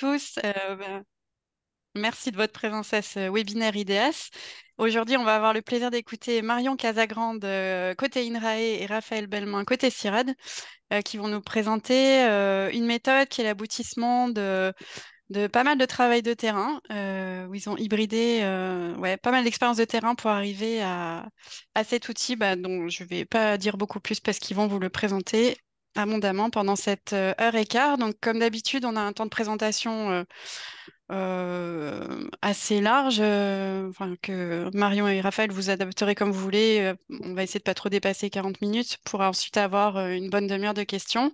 tous. Euh, ben, merci de votre présence à ce webinaire IDEAS. Aujourd'hui, on va avoir le plaisir d'écouter Marion Casagrande euh, côté INRAE et Raphaël Belmain côté CIRAD, euh, qui vont nous présenter une méthode qui est l'aboutissement de, pas mal de travail de terrain, où ils ont hybridé ouais, pas mal d'expériences de terrain pour arriver à, cet outil bah, dont je ne vais pas dire beaucoup plus parce qu'ils vont vous le présenter abondamment pendant cette euh, heure et quart. Donc, comme d'habitude, on a un temps de présentation euh, euh, assez large, que Marion et Raphaël vous adapterez comme vous voulez. On va essayer de pas trop dépasser 40 minutes pour ensuite avoir une bonne demi-heure de questions.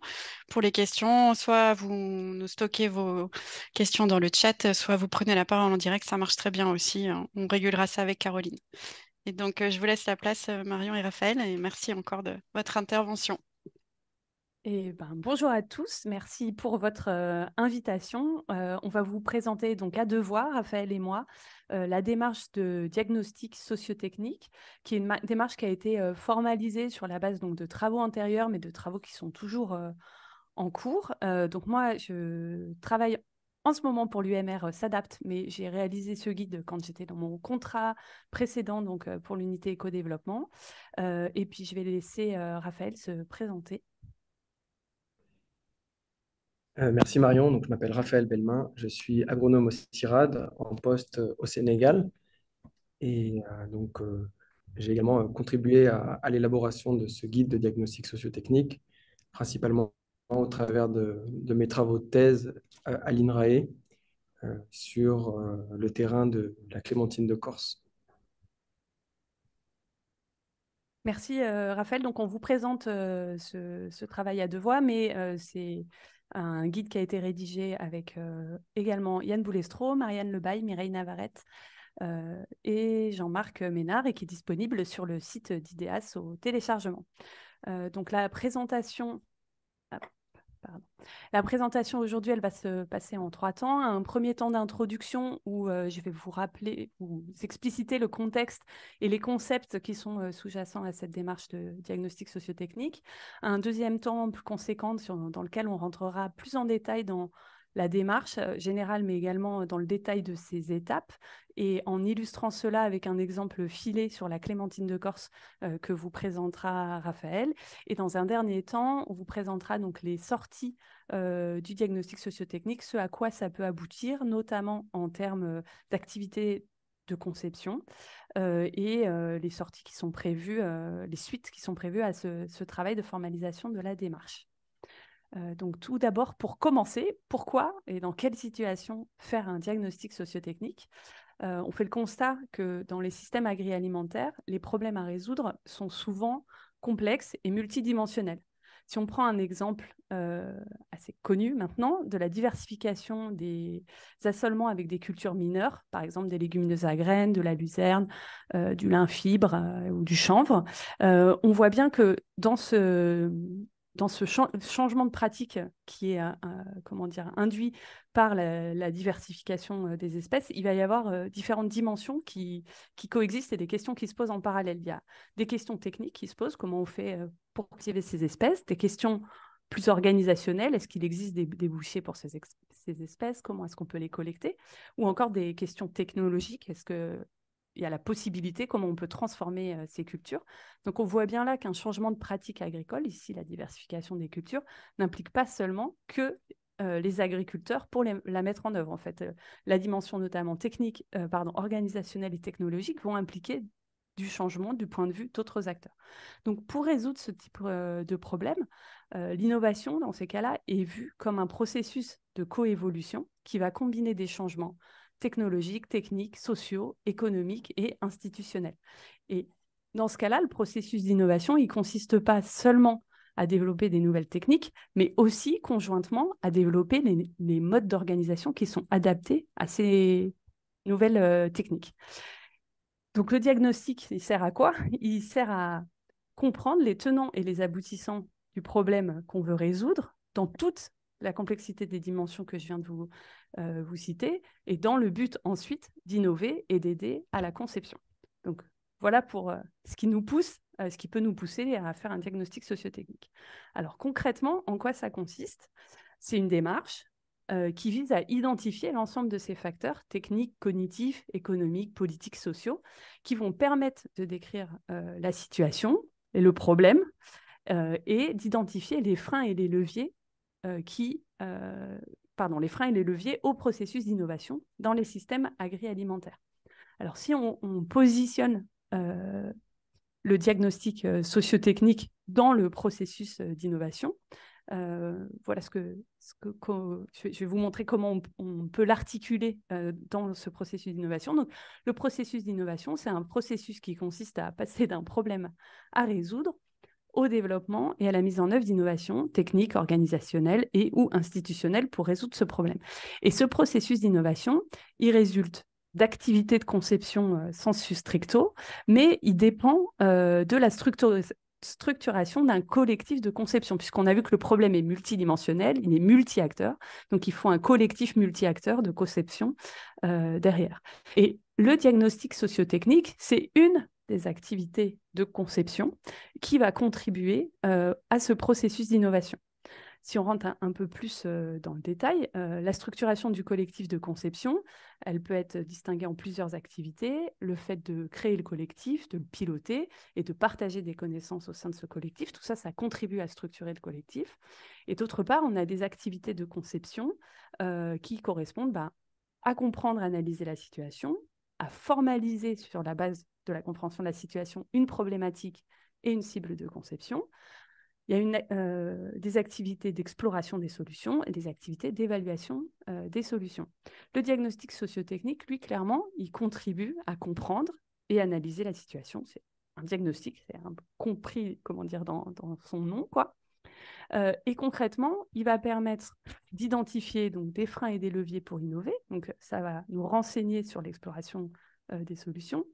Pour les questions, soit vous nous stockez vos questions dans le chat, soit vous prenez la parole en direct. Ça marche très bien aussi. Hein. On régulera ça avec Caroline. Et donc, je vous laisse la place, Marion et Raphaël, et merci encore de votre intervention. Et eh ben, bonjour à tous, merci pour votre euh, invitation. Euh, on va vous présenter donc à deux voix, Raphaël et moi, euh, la démarche de diagnostic sociotechnique, qui est une démarche qui a été formalisée sur la base donc, de travaux antérieurs, mais de travaux qui sont toujours en cours. donc moi, je travaille en ce moment pour l'UMR s'adapte, mais j'ai réalisé ce guide quand j'étais dans mon contrat précédent, donc pour l'unité éco-développement. et puis je vais laisser Raphaël se présenter. Euh, merci Marion, Donc, je m'appelle Raphaël Belmain, je suis agronome au CIRAD en poste euh, au Sénégal et euh, donc j'ai également contribué à, l'élaboration de ce guide de diagnostic sociotechnique, principalement au travers de, mes travaux de thèse à l'INRAE sur le terrain de la Clémentine de Corse. Merci Raphaël, donc on vous présente ce, ce, travail à deux voix, mais c'est un guide qui a été rédigé avec euh, également Yann Boulestro, Marianne Lebaille, Mireille Navarrette euh, et Jean-Marc Ménard et qui est disponible sur le site d'IDEAS au téléchargement. Euh, donc la présentation la présentation aujourd'hui, elle va se passer en trois temps. Un premier temps d'introduction où euh, je vais vous rappeler ou expliciter le contexte et les concepts qui sont euh, sous-jacents à cette démarche de diagnostic sociotechnique. Un deuxième temps plus conséquent dans lequel on rentrera plus en détail dans la démarche euh, générale, mais également euh, dans le détail de ses étapes. Et en illustrant cela avec un exemple filé sur la clémentine de Corse euh, que vous présentera Raphaël. Et dans un dernier temps, on vous présentera donc les sorties du diagnostic sociotechnique, ce à quoi ça peut aboutir, notamment en termes d'activité de conception et les sorties qui sont prévues, les suites qui sont prévues à ce travail de formalisation de la démarche. Euh, donc tout d'abord, pour commencer, pourquoi et dans quelle situation faire un diagnostic sociotechnique technique On fait le constat que dans les systèmes agri les problèmes à résoudre sont souvent complexes et multidimensionnels. Si on prend un exemple euh, assez connu maintenant de la diversification des assolements avec des cultures mineures, par exemple des légumineuses à graines, de la luzerne, euh, du lin fibre ou du chanvre, on voit bien que dans ce, dans ce changement de pratique qui est euh, euh, comment dire, induit par la, diversification euh, des espèces, il va y avoir différentes dimensions qui, coexistent et des questions qui se posent en parallèle. Il y a des questions techniques qui se posent, comment on fait pour cultiver ces espèces, des questions plus organisationnelles, Est-ce qu'il existe des, bouchers pour ces espèces Comment est-ce qu'on peut les collecter Ou encore des questions technologiques. Est-ce que il y a la possibilité, comment on peut transformer euh, ces cultures. Donc on voit bien là qu'un changement de pratique agricole, ici la diversification des cultures, n'implique pas seulement que euh, les agriculteurs pour la mettre en œuvre. En fait, euh, la dimension notamment technique, pardon, organisationnelle et technologique vont impliquer du changement du point de vue d'autres acteurs. Donc, pour résoudre ce type de problème, l'innovation dans ces cas-là est vue comme un processus de coévolution qui va combiner des changements technologiques, techniques, sociaux, économiques et institutionnels. Et dans ce cas-là, le processus d'innovation, il ne consiste pas seulement à développer des nouvelles techniques, mais aussi conjointement à développer les, modes d'organisation qui sont adaptés à ces nouvelles euh, techniques. Donc le diagnostic, il sert à quoi Il sert à comprendre les tenants et les aboutissants du problème qu'on veut résoudre dans toutes la complexité des dimensions que je viens de vous, euh, vous citer, et dans le but ensuite d'innover et d'aider à la conception. Donc voilà pour euh, ce qui nous pousse, euh, ce qui peut nous pousser à faire un diagnostic sociotechnique. Alors concrètement, en quoi ça consiste C'est une démarche qui vise à identifier l'ensemble de ces facteurs techniques, cognitifs, économiques, politiques, sociaux, qui vont permettre de décrire la situation et le problème, et d'identifier les freins et les leviers euh, qui, euh, pardon, les freins et les leviers au processus d'innovation dans les systèmes agri-alimentaires. Alors, si on, positionne euh, le diagnostic sociotechnique dans le processus d'innovation, voilà ce que, je vais vous montrer comment on, on peut l'articuler dans ce processus d'innovation. Donc, le processus d'innovation, c'est un processus qui consiste à passer d'un problème à résoudre au développement et à la mise en œuvre d'innovations techniques, organisationnelles et ou institutionnelles pour résoudre ce problème. Et ce processus d'innovation, il résulte d'activités de conception sans euh, sensu stricto, mais il dépend euh, de la structuration d'un collectif de conception, puisqu'on a vu que le problème est multidimensionnel, il est multi-acteur, donc il faut un collectif multi-acteur de conception euh, derrière. Et le diagnostic sociotechnique, c'est une des activités de conception qui va contribuer euh, à ce processus d'innovation. Si on rentre un, peu plus euh, dans le détail, euh, la structuration du collectif de conception, elle peut être distinguée en plusieurs activités. Le fait de créer le collectif, de le piloter et de partager des connaissances au sein de ce collectif, tout ça, ça contribue à structurer le collectif. Et d'autre part, on a des activités de conception qui correspondent bah, à comprendre, analyser la situation, à formaliser sur la base de la compréhension de la situation une problématique et une cible de conception. Il y a une, euh, des activités d'exploration des solutions et des activités d'évaluation euh, des solutions. Le diagnostic sociotechnique, lui, clairement, il contribue à comprendre et analyser la situation. C'est un diagnostic, c'est un compris, comment dire, dans, dans son nom, quoi. Euh, et concrètement, il va permettre d'identifier donc des freins et des leviers pour innover. Donc ça va nous renseigner sur l'exploration euh, des solutions.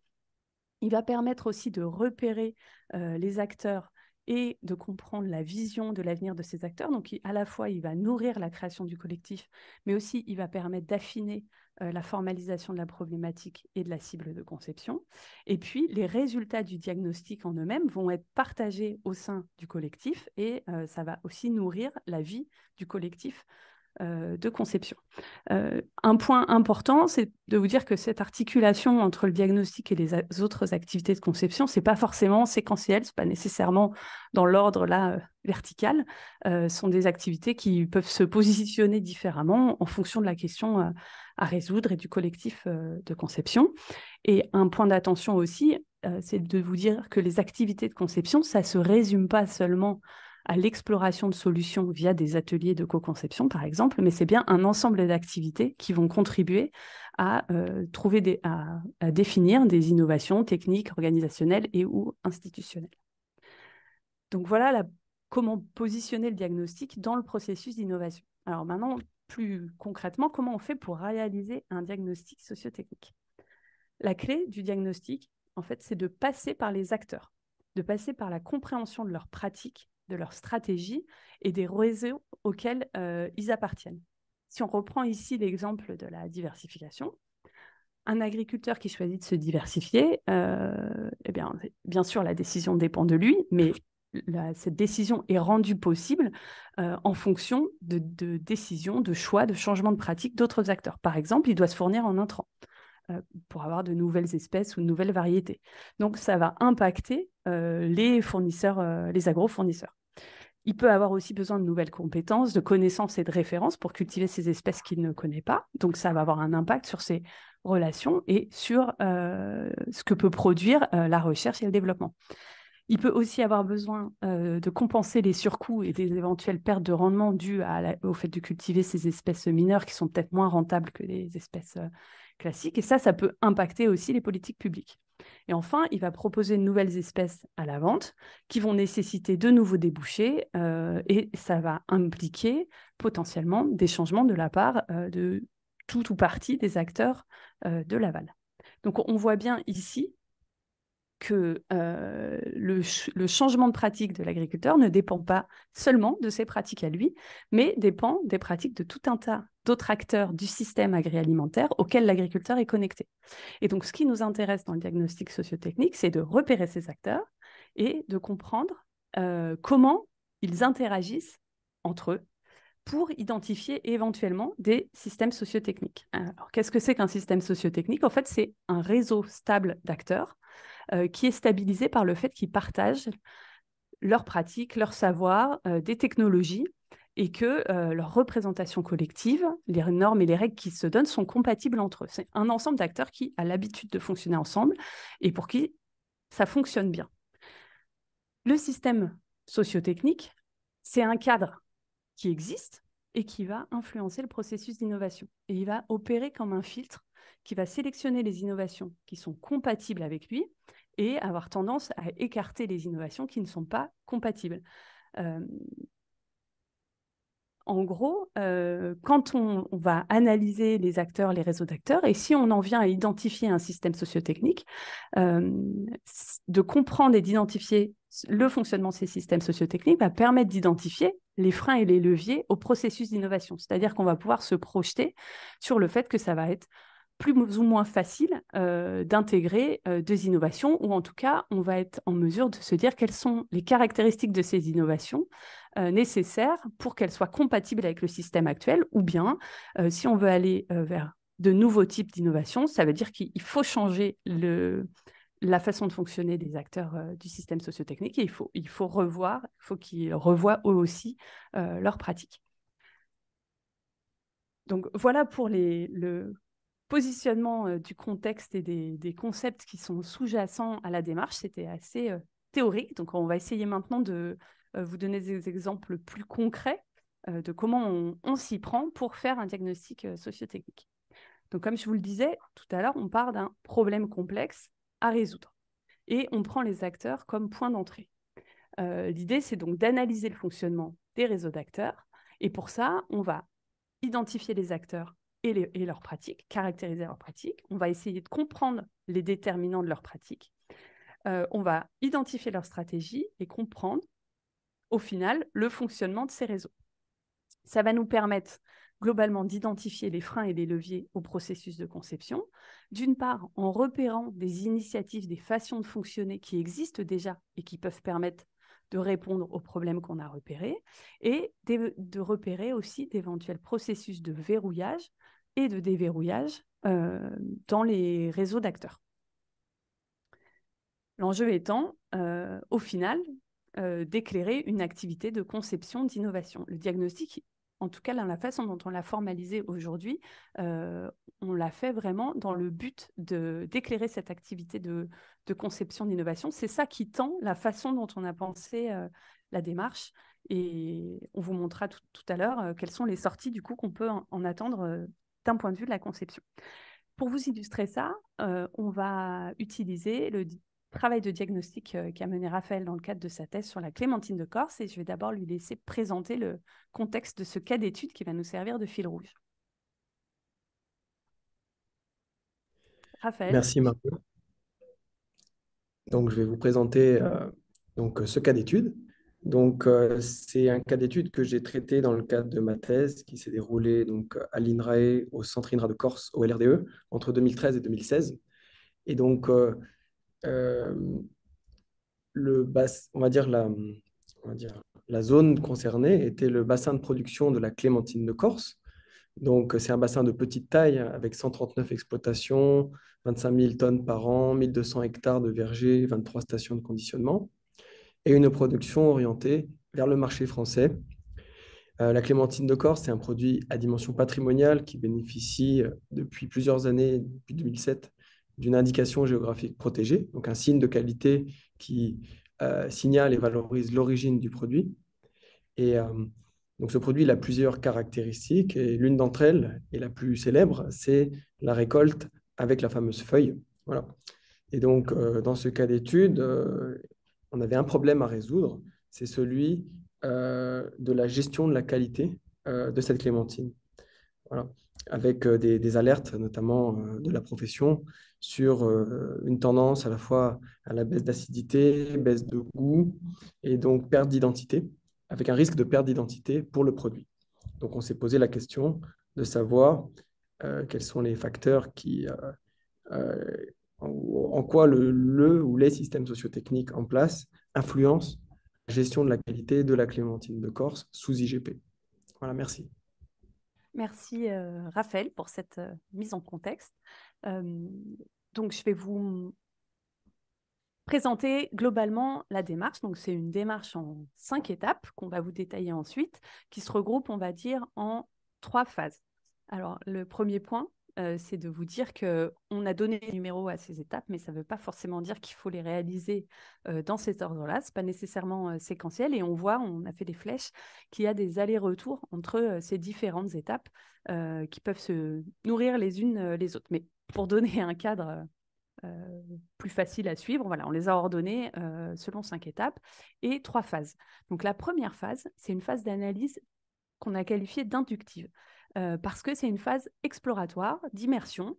Il va permettre aussi de repérer euh, les acteurs et de comprendre la vision de l'avenir de ces acteurs. Donc, à la fois, il va nourrir la création du collectif, mais aussi il va permettre d'affiner euh, la formalisation de la problématique et de la cible de conception. Et puis, les résultats du diagnostic en eux-mêmes vont être partagés au sein du collectif et euh, ça va aussi nourrir la vie du collectif euh, de conception. Euh, un point important, c'est de vous dire que cette articulation entre le diagnostic et les autres activités de conception, c'est pas forcément séquentiel, c'est pas nécessairement dans l'ordre là euh, vertical. Ce sont des activités qui peuvent se positionner différemment en fonction de la question à résoudre et du collectif de conception. Et un point d'attention aussi, c'est de vous dire que les activités de conception, ça ne se résume pas seulement à l'exploration de solutions via des ateliers de co-conception, par exemple, mais c'est bien un ensemble d'activités qui vont contribuer à, euh, trouver définir des innovations techniques, organisationnelles et ou institutionnelles. Donc voilà la, comment positionner le diagnostic dans le processus d'innovation. Alors maintenant, plus concrètement, comment on fait pour réaliser un diagnostic sociotechnique La clé du diagnostic, en fait, c'est de passer par les acteurs, de passer par la compréhension de leurs pratiques de leur stratégie et des réseaux auxquels euh, ils appartiennent. Si on reprend ici l'exemple de la diversification, un agriculteur qui choisit de se diversifier, euh, eh bien, bien sûr, la décision dépend de lui, mais cette décision est rendue possible euh, en fonction de, décisions, de choix, de changements de pratiques d'autres acteurs. Par exemple, il doit se fournir en intrants pour avoir de nouvelles espèces ou de nouvelles variétés. Donc, ça va impacter les fournisseurs, les agro-fournisseurs. Il peut avoir aussi besoin de nouvelles compétences, de connaissances et de références pour cultiver ces espèces qu'il ne connaît pas. Donc ça va avoir un impact sur ses relations et sur euh, ce que peut produire euh, la recherche et le développement. Il peut aussi avoir besoin euh, de compenser les surcoûts et des éventuelles pertes de rendement dues au fait de cultiver ces espèces mineures qui sont peut-être moins rentables que les espèces classique Et ça, ça peut impacter aussi les politiques publiques. Et enfin, il va proposer de nouvelles espèces à la vente qui vont nécessiter de nouveaux débouchés euh, et ça va impliquer potentiellement des changements de la part euh, de tout ou partie des acteurs euh, de l'aval. Donc on voit bien ici que euh, le, changement de pratique de l'agriculteur ne dépend pas seulement de ses pratiques à lui, mais dépend des pratiques de tout un tas d'autres acteurs du système agrialimentaire auquel l'agriculteur est connecté. Et donc, ce qui nous intéresse dans le diagnostic sociotechnique, c'est de repérer ces acteurs et de comprendre euh, comment ils interagissent entre eux pour identifier éventuellement des systèmes sociotechniques. Alors, qu'est-ce que c'est qu'un système sociotechnique En fait, c'est un réseau stable d'acteurs euh, qui est stabilisé par le fait qu'ils partagent leurs pratiques, leurs savoirs, euh, des technologies et que euh, leur représentation collective, les normes et les règles qui se donnent sont compatibles entre eux. C'est un ensemble d'acteurs qui a l'habitude de fonctionner ensemble et pour qui ça fonctionne bien. Le système sociotechnique, c'est un cadre qui existe et qui va influencer le processus d'innovation. Et il va opérer comme un filtre qui va sélectionner les innovations qui sont compatibles avec lui et avoir tendance à écarter les innovations qui ne sont pas compatibles. Euh, en gros, euh, quand on, va analyser les acteurs, les réseaux d'acteurs, et si on en vient à identifier un système sociotechnique, technique de comprendre et d'identifier le fonctionnement de ces systèmes sociotechniques va permettre d'identifier les freins et les leviers au processus d'innovation. C'est-à-dire qu'on va pouvoir se projeter sur le fait que ça va être plus ou moins facile euh, d'intégrer euh, deux des innovations, ou en tout cas, on va être en mesure de se dire quelles sont les caractéristiques de ces innovations euh, nécessaires pour qu'elles soient compatibles avec le système actuel, ou bien si on veut aller vers de nouveaux types d'innovations, ça veut dire qu'il faut changer le, la façon de fonctionner des acteurs du système sociotechnique et il faut, il faut revoir, il faut qu'ils revoient eux aussi leurs pratiques. Donc voilà pour les, le positionnement du contexte et des, concepts qui sont sous-jacents à la démarche, c'était assez théorique. Donc, on va essayer maintenant de vous donner des exemples plus concrets de comment on, s'y prend pour faire un diagnostic sociotechnique. Donc, comme je vous le disais tout à l'heure, on part d'un problème complexe à résoudre et on prend les acteurs comme point d'entrée. L'idée, c'est donc d'analyser le fonctionnement des réseaux d'acteurs et pour ça, on va identifier les acteurs et, leurs pratiques, caractériser leurs pratiques, On va essayer de comprendre les déterminants de leurs pratique. Euh, on va identifier leurs stratégie et comprendre, au final, le fonctionnement de ces réseaux. Ça va nous permettre globalement d'identifier les freins et les leviers au processus de conception, d'une part en repérant des initiatives, des façons de fonctionner qui existent déjà et qui peuvent permettre de répondre aux problèmes qu'on a repérés et de, repérer aussi d'éventuels processus de verrouillage et de déverrouillage euh, dans les réseaux d'acteurs. L'enjeu étant, euh, au final, euh, d'éclairer une activité de conception d'innovation. Le diagnostic, en tout cas, dans la façon dont on l'a formalisé aujourd'hui, euh, on l'a fait vraiment dans le but de d'éclairer cette activité de, conception d'innovation. C'est ça qui tend la façon dont on a pensé euh, la démarche. Et on vous montrera tout, à l'heure euh, quelles sont les sorties du coup qu'on peut en, en attendre d'un point de vue de la conception. Pour vous illustrer ça, on va utiliser le travail de diagnostic euh, qu'a mené Raphaël dans le cadre de sa thèse sur la clémentine de Corse. Et je vais d'abord lui laisser présenter le contexte de ce cas d'étude qui va nous servir de fil rouge. Raphaël. Merci marie Donc je vais vous présenter euh, donc, ce cas d'étude. Donc euh, c'est un cas d'étude que j'ai traité dans le cadre de ma thèse qui s'est déroulée donc, à l'INRAE, au Centre INRA de Corse, au LRDE, entre 2013 et 2016. Et donc euh, le on va dire la, zone concernée était le bassin de production de la clémentine de Corse. Donc, euh, c'est un bassin de petite taille avec 139 exploitations, 25 000 tonnes par an, 1200 hectares de vergers, 23 stations de conditionnement et une production orientée vers le marché français. Euh, la clémentine de Corse, c'est un produit à dimension patrimoniale qui bénéficie depuis plusieurs années, depuis 2007, d'une indication géographique protégée, donc un signe de qualité qui euh, signale et valorise l'origine du produit. Et euh, donc ce produit, a plusieurs caractéristiques, et l'une d'entre elles, est la plus célèbre, c'est la récolte avec la fameuse feuille. Voilà. Et donc, euh, dans ce cas d'étude, on avait un problème à résoudre, c'est celui de la gestion de la qualité de cette clémentine. Voilà avec euh, des, alertes, notamment euh, de la profession, sur euh, une tendance à la fois à la baisse d'acidité, baisse de goût, et donc perte d'identité, avec un risque de perte d'identité pour le produit. Donc on s'est posé la question de savoir quels sont les facteurs qui... en quoi le, le, ou les systèmes sociotechniques en place influencent la gestion de la qualité de la clémentine de Corse sous IGP. Voilà, merci. Merci euh, Raphaël pour cette euh, mise en contexte. donc je vais vous présenter globalement la démarche. Donc c'est une démarche en cinq étapes qu'on va vous détailler ensuite, qui se regroupe, on va dire, en trois phases. Alors le premier point, c'est de vous dire qu'on a donné des numéros à ces étapes, mais ça ne veut pas forcément dire qu'il faut les réaliser dans cet ordre-là. n'est pas nécessairement séquentiel, et on voit, on a fait des flèches, qu'il y a des allers-retours entre ces différentes étapes qui peuvent se nourrir les unes les autres. Mais pour donner un cadre plus facile à suivre. Voilà, on les a ordonnées selon cinq étapes et trois phases. Donc la première phase, c'est une phase d'analyse qu'on a qualifiée d'inductive. Euh, parce que c'est une phase exploratoire, d'immersion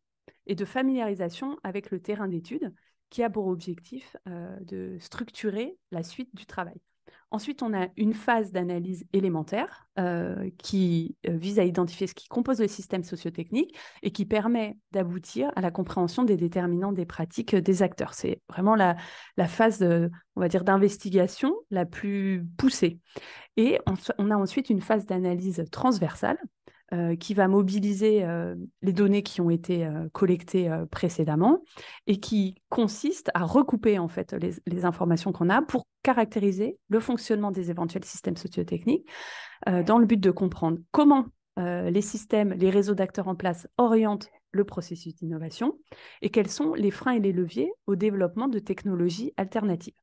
et de familiarisation avec le terrain d'étude qui a pour objectif euh, de structurer la suite du travail. Ensuite, on a une phase d'analyse élémentaire euh, qui vise à identifier ce qui compose le système sociotechnique et qui permet d'aboutir à la compréhension des déterminants des pratiques des acteurs. C'est vraiment la, phase, on va dire, d'investigation la plus poussée. Et on a ensuite une phase d'analyse transversale euh, qui va mobiliser euh, les données qui ont été euh, collectées précédemment et qui consiste à recouper en fait les, les informations qu'on a pour caractériser le fonctionnement des éventuels systèmes sociotechniques dans le but de comprendre comment les systèmes, les réseaux d'acteurs en place orientent le processus d'innovation et quels sont les freins et les leviers au développement de technologies alternatives.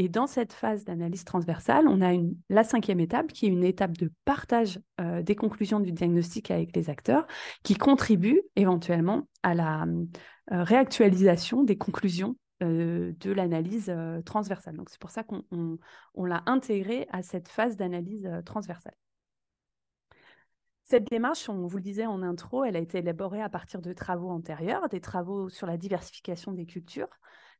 Et dans cette phase d'analyse transversale, on a la cinquième étape qui est une étape de partage euh, des conclusions du diagnostic avec les acteurs qui contribue éventuellement à la euh, réactualisation des conclusions euh, de l'analyse transversale. Donc c'est pour ça qu'on l'a intégrée à cette phase d'analyse transversale. Cette démarche, on vous le disait en intro, elle a été élaborée à partir de travaux antérieurs, des travaux sur la diversification des cultures,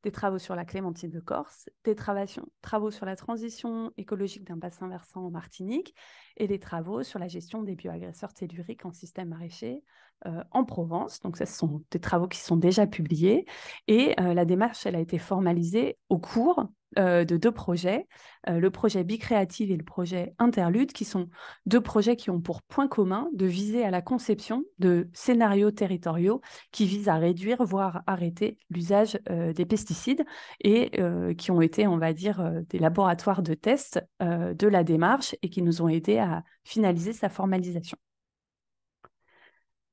des travaux sur la clémentine de Corse, des travaux sur la transition écologique d'un bassin versant en Martinique et des travaux sur la gestion des bioagresseurs telluriques en système maraîcher, euh, en Provence. Donc, ce sont des travaux qui sont déjà publiés. Et euh, la démarche, elle a été formalisée au cours euh, de deux projets, le projet Bicréative et le projet Interlude, qui sont deux projets qui ont pour point commun de viser à la conception de scénarios territoriaux qui visent à réduire, voire arrêter l'usage des pesticides et qui ont été, on va dire, des laboratoires de tests de la démarche et qui nous ont aidés à finaliser sa formalisation.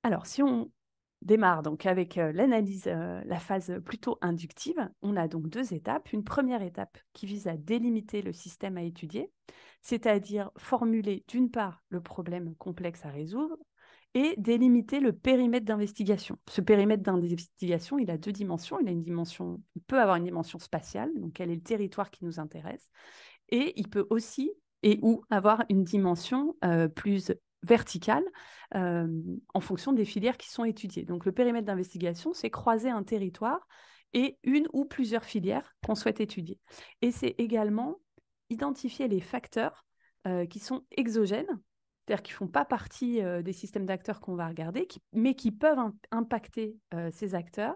Alors, si on démarre donc avec l'analyse, la phase plutôt inductive, on a donc deux étapes. Une première étape qui vise à délimiter le système à étudier, c'est-à-dire formuler d'une part le problème complexe à résoudre et délimiter le périmètre d'investigation. Ce périmètre d'investigation, il a deux dimensions. Il a une dimension, il peut avoir une dimension spatiale, donc quel est le territoire qui nous intéresse, et il peut aussi et ou avoir une dimension plus verticale euh, en fonction des filières qui sont étudiées. Donc le périmètre d'investigation, c'est croiser un territoire et une ou plusieurs filières qu'on souhaite étudier. Et c'est également identifier les facteurs euh, qui sont exogènes, c'est-à-dire qui ne font pas partie euh, des systèmes d'acteurs qu'on va regarder, mais qui peuvent impacter ces acteurs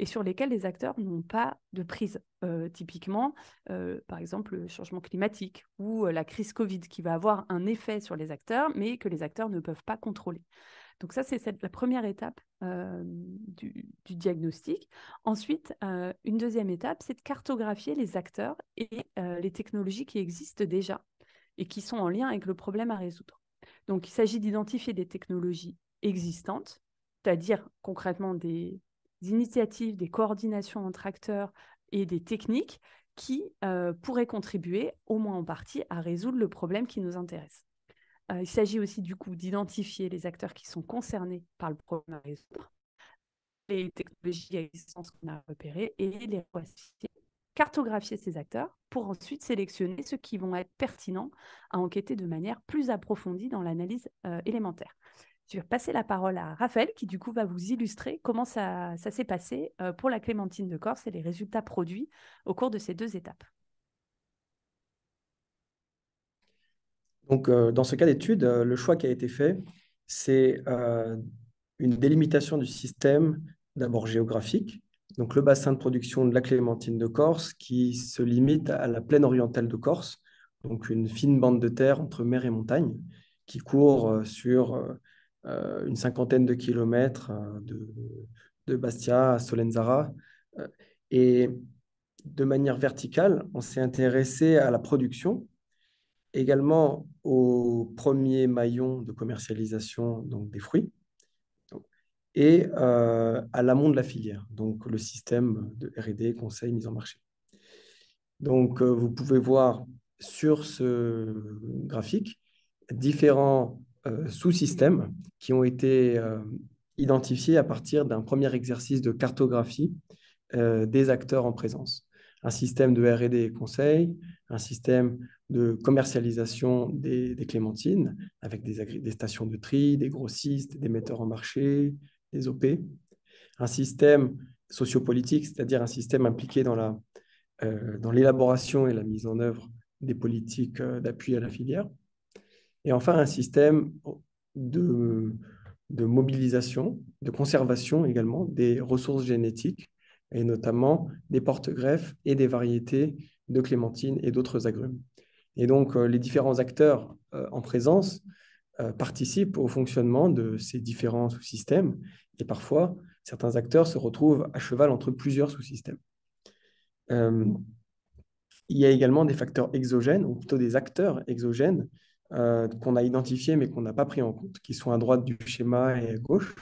et sur lesquels les acteurs n'ont pas de prise. Euh, typiquement, euh, par exemple, le changement climatique ou euh, la crise Covid qui va avoir un effet sur les acteurs, mais que les acteurs ne peuvent pas contrôler. Donc ça, c'est la première étape du, diagnostic. Ensuite, une deuxième étape, c'est de cartographier les acteurs et les technologies qui existent déjà et qui sont en lien avec le problème à résoudre. Donc il s'agit d'identifier des technologies existantes, c'est-à-dire concrètement des initiatives, des coordinations entre acteurs et des techniques qui euh, pourraient contribuer, au moins en partie, à résoudre le problème qui nous intéresse. Euh, il s'agit aussi du coup d'identifier les acteurs qui sont concernés par le problème à résoudre, les technologies existantes qu'on a repérées et les cartographier ces acteurs pour ensuite sélectionner ceux qui vont être pertinents à enquêter de manière plus approfondie dans l'analyse euh, élémentaire. Je vais passer la parole à Raphaël qui du coup va vous illustrer comment ça, s'est passé euh, pour la clémentine de Corse et les résultats produits au cours de ces deux étapes. Donc, euh, dans ce cas d'étude, euh, le choix qui a été fait, c'est une délimitation du système d'abord géographique, donc le bassin de production de la clémentine de Corse qui se limite à la plaine orientale de Corse, donc une fine bande de terre entre mer et montagne qui court sur euh, une cinquantaine de kilomètres euh, de, Bastia à Solenzara. Euh, et de manière verticale, on s'est intéressé à la production, également au premier maillon de commercialisation donc des fruits et à l'amont de la filière, donc le système de RD, conseil, mise en marché. Donc vous pouvez voir sur ce graphique différents euh, sous-systèmes qui ont été euh, identifiés à partir d'un premier exercice de cartographie euh, des acteurs en présence. Un système de RD et conseil, un système de commercialisation des, clémentines avec des, stations de tri, des grossistes, des metteurs en marché, des OP, un système sociopolitique, c'est-à-dire un système impliqué dans, la, dans l'élaboration et la mise en œuvre des politiques d'appui à la filière, et enfin un système de, mobilisation, de conservation également des ressources génétiques, et notamment des porte-greffes et des variétés de clémentine et d'autres agrumes. Et donc, euh, les différents acteurs euh, en présence euh, participent au fonctionnement de ces différents sous-systèmes, et parfois, certains acteurs se retrouvent à cheval entre plusieurs sous-systèmes. il y a également des facteurs exogènes, ou plutôt des acteurs exogènes, euh, qu'on a identifié mais qu'on n'a pas pris en compte, qui sont à droite du schéma et à gauche.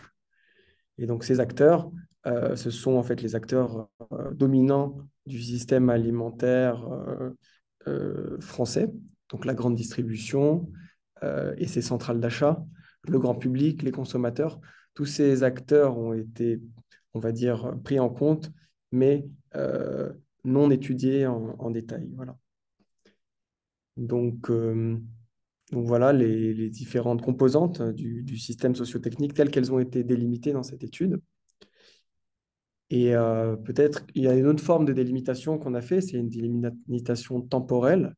Et donc ces acteurs, euh, ce sont en fait les acteurs euh, dominants du système alimentaire français, donc la grande distribution et ses centrales d'achat, le grand public, les consommateurs. Tous ces acteurs ont été, on va dire, pris en compte, mais non étudiés en, détail. Voilà. Donc, donc voilà les, différentes composantes euh, du, du système sociotechnique telles qu'elles ont été délimitées dans cette étude. Et euh, peut-être il y a une autre forme de délimitation qu'on a fait, c'est une délimitation temporelle,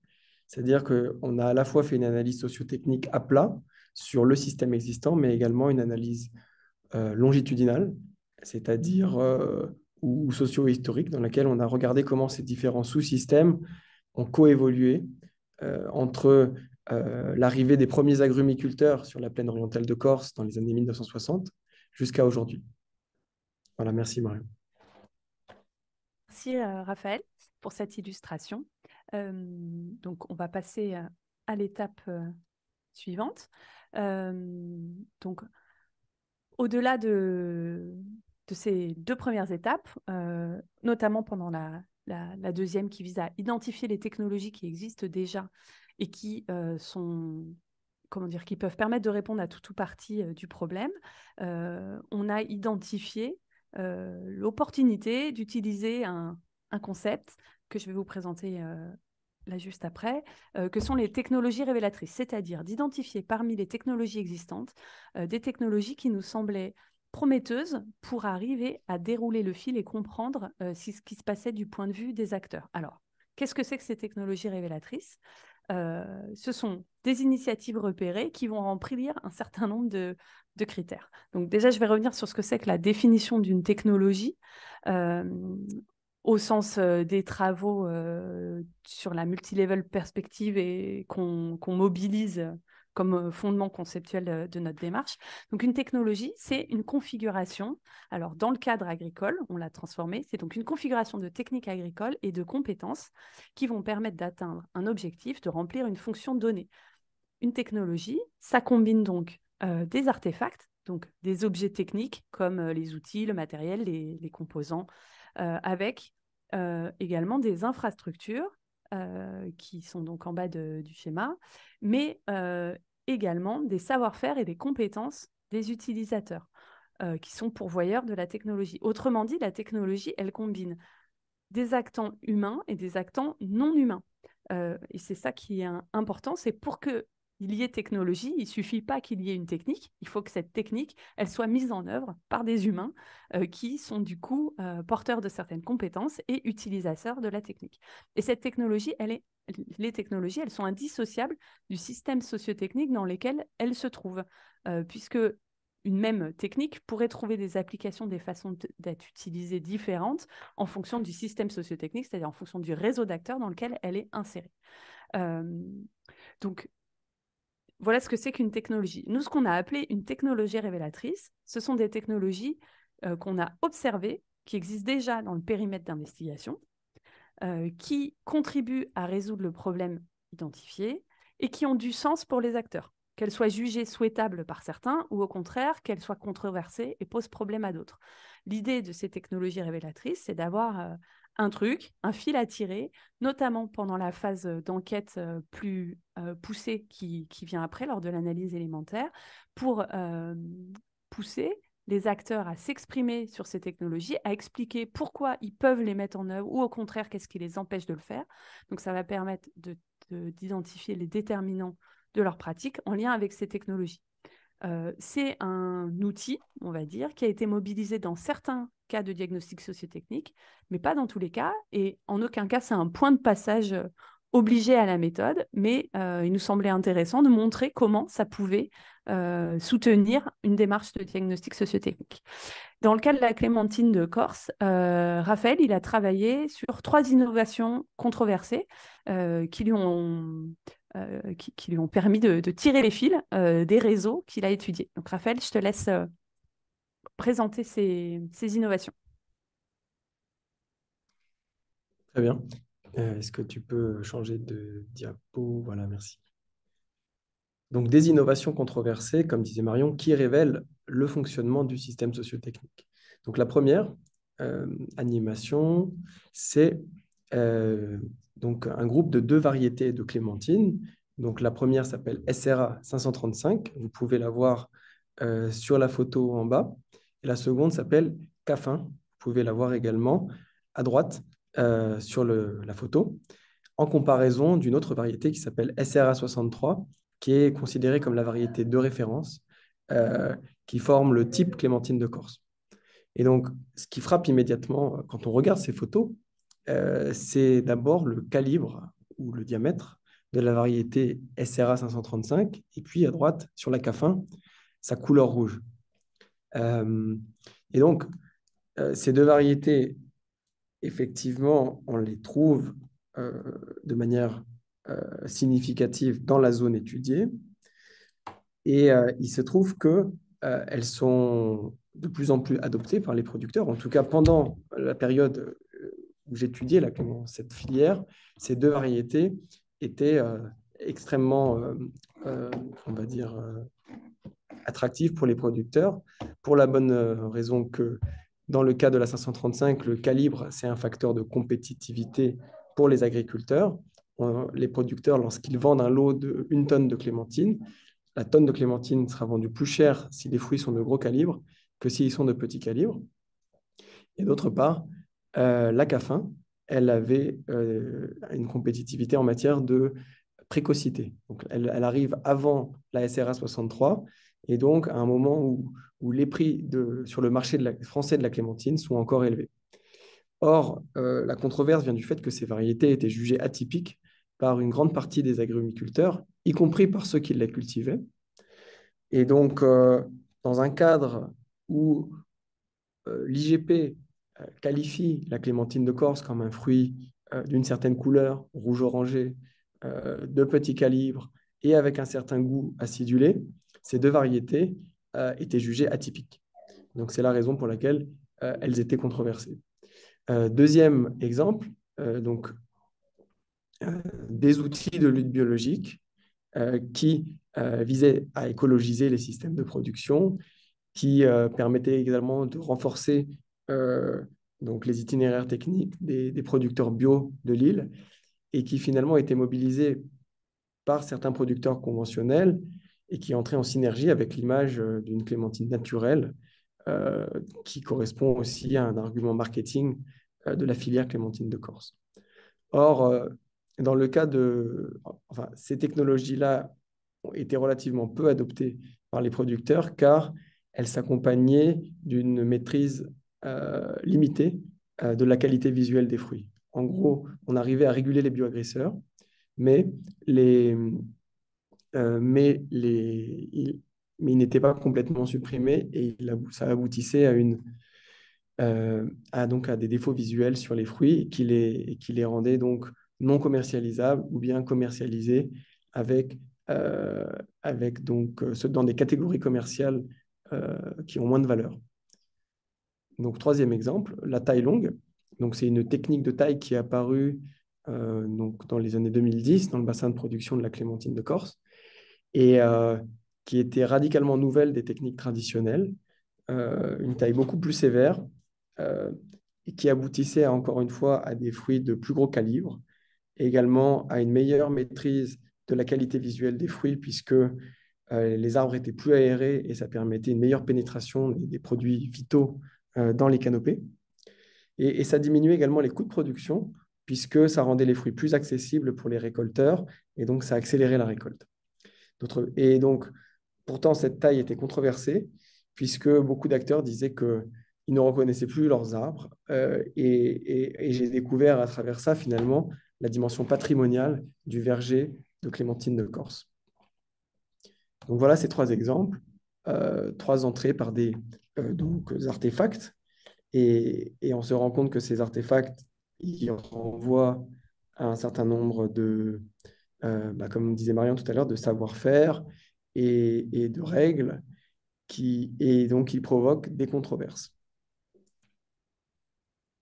c'est-à-dire qu'on a à la fois fait une analyse sociotechnique à plat sur le système existant, mais également une analyse euh, longitudinale, c'est-à-dire ou, ou socio-historique, dans laquelle on a regardé comment ces différents sous-systèmes ont coévolué entre euh, l'arrivée des premiers agrumiculteurs sur la plaine orientale de Corse dans les années 1960 jusqu'à aujourd'hui. Voilà, merci Marion. Merci euh, Raphaël pour cette illustration. Euh, donc on va passer à l'étape suivante. donc au-delà de, ces deux premières étapes, notamment pendant la, la, deuxième qui vise à identifier les technologies qui existent déjà et qui euh, sont comment dire qui peuvent permettre de répondre à tout ou partie euh, du problème, euh, on a identifié l'opportunité d'utiliser un, concept que je vais vous présenter là juste après, que sont les technologies révélatrices, c'est-à-dire d'identifier parmi les technologies existantes des technologies qui nous semblaient prometteuses pour arriver à dérouler le fil et comprendre ce qui se passait du point de vue des acteurs. Alors, qu'est-ce que c'est que ces technologies révélatrices euh, ce sont des initiatives repérées qui vont remplir un certain nombre de, critères. Donc déjà, je vais revenir sur ce que c'est que la définition d'une technologie euh, au sens euh, des travaux sur la multilevel perspective et qu'on mobilise comme fondement conceptuel de notre démarche. Donc une technologie, c'est une configuration. Alors dans le cadre agricole, on l'a transformé, c'est donc une configuration de techniques agricoles et de compétences qui vont permettre d'atteindre un objectif, de remplir une fonction donnée. Une technologie, ça combine donc des artefacts, donc des objets techniques comme les outils, le matériel, les, composants, avec également des infrastructures euh, qui sont donc en bas du schéma, mais euh, également des savoir-faire et des compétences des utilisateurs euh, qui sont pourvoyeurs de la technologie. Autrement dit, la technologie, elle combine des actants humains et des actants non humains. et c'est ça qui est important, c'est pour que il y ait technologie, il suffit pas qu'il y ait une technique, il faut que cette technique, elle soit mise en œuvre par des humains euh, qui sont du coup euh, porteurs de certaines compétences et utilisateurs de la technique. Et cette technologie, elle est, les technologies, elles sont indissociables du système sociotechnique dans lequel elles se trouvent, euh, puisque une même technique pourrait trouver des applications, des façons d'être utilisées différentes en fonction du système sociotechnique, c'est-à-dire en fonction du réseau d'acteurs dans lequel elle est insérée. donc, voilà ce que c'est qu'une technologie. Nous, ce qu'on a appelé une technologie révélatrice, ce sont des technologies euh, qu'on a observées, qui existent déjà dans le périmètre d'investigation, euh, qui contribuent à résoudre le problème identifié et qui ont du sens pour les acteurs, qu'elles soient jugées souhaitables par certains ou au contraire qu'elles soient controversées et posent problème à d'autres. L'idée de ces technologies révélatrices, c'est d'avoir... Euh, un truc, un fil à tirer, notamment pendant la phase euh, d'enquête euh, plus euh, poussée qui, vient après, lors de l'analyse élémentaire, pour pousser les acteurs à s'exprimer sur ces technologies, à expliquer pourquoi ils peuvent les mettre en œuvre ou au contraire qu'est-ce qui les empêche de le faire. Donc ça va permettre d'identifier de, les déterminants de leur pratique en lien avec ces technologies. c'est un outil, on va dire, qui a été mobilisé dans certains cas de diagnostic sociotechnique, mais pas dans tous les cas. Et en aucun cas, c'est un point de passage euh, obligé à la méthode, mais euh, il nous semblait intéressant de montrer comment ça pouvait euh, soutenir une démarche de diagnostic sociotechnique. Dans le cas de la Clémentine de Corse, Raphaël, il a travaillé sur trois innovations controversées qui lui ont qui, lui ont permis de, tirer les fils des réseaux qu'il a étudiés. Donc Raphaël, je te laisse présenter ces, innovations. Très bien. Euh, est-ce que tu peux changer de diapo Voilà, merci. Donc, des innovations controversées, comme disait Marion, qui révèlent le fonctionnement du système sociotechnique. Donc, la première euh, animation, c'est euh, donc un groupe de deux variétés de clémentine. Donc, la première s'appelle SRA 535. Vous pouvez la voir sur la photo en bas la seconde s'appelle Cafin. Vous pouvez la voir également à droite euh, sur la photo, en comparaison d'une autre variété qui s'appelle SRA63, qui est considérée comme la variété de référence, euh, qui forme le type clémentine de Corse. Et donc, ce qui frappe immédiatement euh, quand on regarde ces photos, c'est d'abord le calibre ou le diamètre de la variété SRA 535, et puis à droite, sur la CAFIN, sa couleur rouge. Euh, et donc, euh, ces deux variétés, effectivement, on les trouve euh, de manière significative dans la zone étudiée. Et il se trouve qu'elles euh, sont de plus en plus adoptées par les producteurs. En tout cas, pendant la période où j'étudiais cette filière, ces deux variétés étaient extrêmement, on va dire, attractif pour les producteurs, pour la bonne euh, raison que dans le cas de la 535, le calibre, c'est un facteur de compétitivité pour les agriculteurs. Euh, les producteurs, lorsqu'ils vendent un lot d'une tonne de clémentine, la tonne de clémentine sera vendue plus cher si les fruits sont de gros calibre que s'ils sont de petit calibre. Et d'autre part, euh, la CAFIN, elle avait euh, une compétitivité en matière de précocité. Donc elle, elle, arrive avant la SRA 63, et donc, à un moment où, les prix sur le marché français de la clémentine sont encore élevés. Or, euh, la controverse vient du fait que ces variétés étaient jugées atypiques par une grande partie des agrumiculteurs, y compris par ceux qui les cultivaient. Et donc, euh, dans un cadre où euh, l'IGP qualifie la clémentine de Corse comme un fruit d'une certaine couleur, rouge-orangé, de petit calibre et avec un certain goût acidulé, ces deux variétés euh, étaient jugées atypiques. Donc c'est la raison pour laquelle euh, elles étaient controversées. Euh, deuxième exemple, donc des outils de lutte biologique qui visaient à écologiser les systèmes de production, qui permettaient également de renforcer donc les itinéraires techniques des producteurs bio de l'île et qui finalement étaient mobilisés par certains producteurs conventionnels et qui entrait en synergie avec l'image euh, d'une clémentine naturelle euh, qui correspond aussi à un argument marketing euh, de la filière clémentine de Corse. Or, dans le cas de... Enfin, ces technologies-là ont été relativement peu adoptées par les producteurs car elles s'accompagnaient d'une maîtrise limitée de la qualité visuelle des fruits. En gros, on arrivait à réguler les bioagresseurs, mais les, euh, mais, les, il, n'était pas complètement supprimé et il, ça aboutissait à une, euh, donc à des défauts visuels sur les fruits qui les, qui les rendaient donc non commercialisables ou bien commercialisés avec, euh, avec donc dans des catégories commerciales qui ont moins de valeur. Donc troisième exemple, la taille longue. Donc c'est une technique de taille qui est apparue donc dans les années 2010 dans le bassin de production de la clémentine de Corse et euh, qui était radicalement nouvelle des techniques traditionnelles, euh, une taille beaucoup plus sévère, euh, et qui aboutissait encore une fois à des fruits de plus gros calibre, et également à une meilleure maîtrise de la qualité visuelle des fruits, puisque les arbres étaient plus aérés et ça permettait une meilleure pénétration des, produits vitaux dans les canopées. et ça diminuait également les coûts de production, puisque ça rendait les fruits plus accessibles pour les récolteurs, et donc ça accélérait la récolte. Et donc, pourtant, cette taille était controversée, puisque beaucoup d'acteurs disaient qu'ils ne reconnaissaient plus leurs arbres. Euh, et, j'ai découvert à travers ça, finalement, la dimension patrimoniale du verger de Clémentine de Corse. Donc voilà ces trois exemples, euh, trois entrées par des euh, donc, artefacts. Et, et, on se rend compte que ces artefacts, ils renvoient à un certain nombre de, euh, bah, comme disait Marion tout à l'heure, de savoir-faire et, de règles, qui, et donc il provoquent des controverses.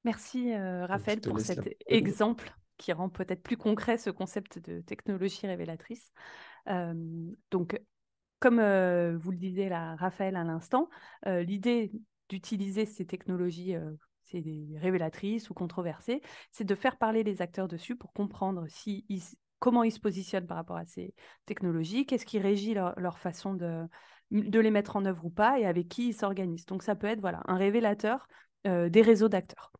Merci euh, Raphaël pour cet exemple qui rend peut-être plus concret ce concept de technologie révélatrice. Euh, donc, comme vous le disiez là, Raphaël, à l'instant, l'idée d'utiliser ces technologies révélatrices ou controversées, c'est de faire parler les acteurs dessus pour comprendre s'ils si comment ils se positionnent par rapport à ces technologies, qu'est-ce qui régit leur, façon de, les mettre en œuvre ou pas et avec qui ils s'organisent. Donc ça peut être voilà, un révélateur euh, des réseaux d'acteurs.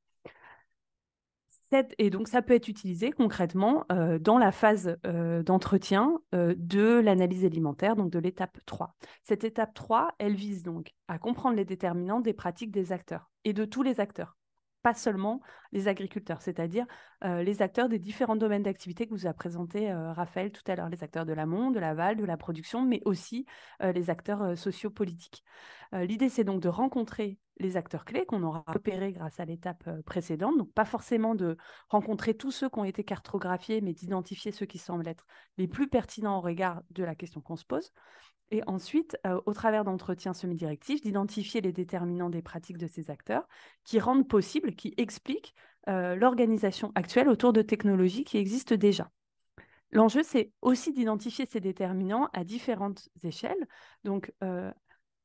Et donc ça peut être utilisé concrètement euh, dans la phase euh, d'entretien de l'analyse alimentaire, donc de l'étape 3. Cette étape 3, elle vise donc à comprendre les déterminants des pratiques des acteurs et de tous les acteurs, pas seulement les agriculteurs, c'est-à-dire euh, les acteurs des différents domaines d'activité que vous a présenté euh, Raphaël tout à l'heure, les acteurs de l'amont, de l'aval, de la production, mais aussi euh, les acteurs sociopolitiques. L'idée, c'est donc de rencontrer les acteurs clés qu'on aura repérés grâce à l'étape précédente. Donc, pas forcément de rencontrer tous ceux qui ont été cartographiés, mais d'identifier ceux qui semblent être les plus pertinents au regard de la question qu'on se pose. Et ensuite, au travers d'entretiens semi-directifs, d'identifier les déterminants des pratiques de ces acteurs qui rendent possible, qui expliquent l'organisation actuelle autour de technologies qui existent déjà. L'enjeu, c'est aussi d'identifier ces déterminants à différentes échelles, donc à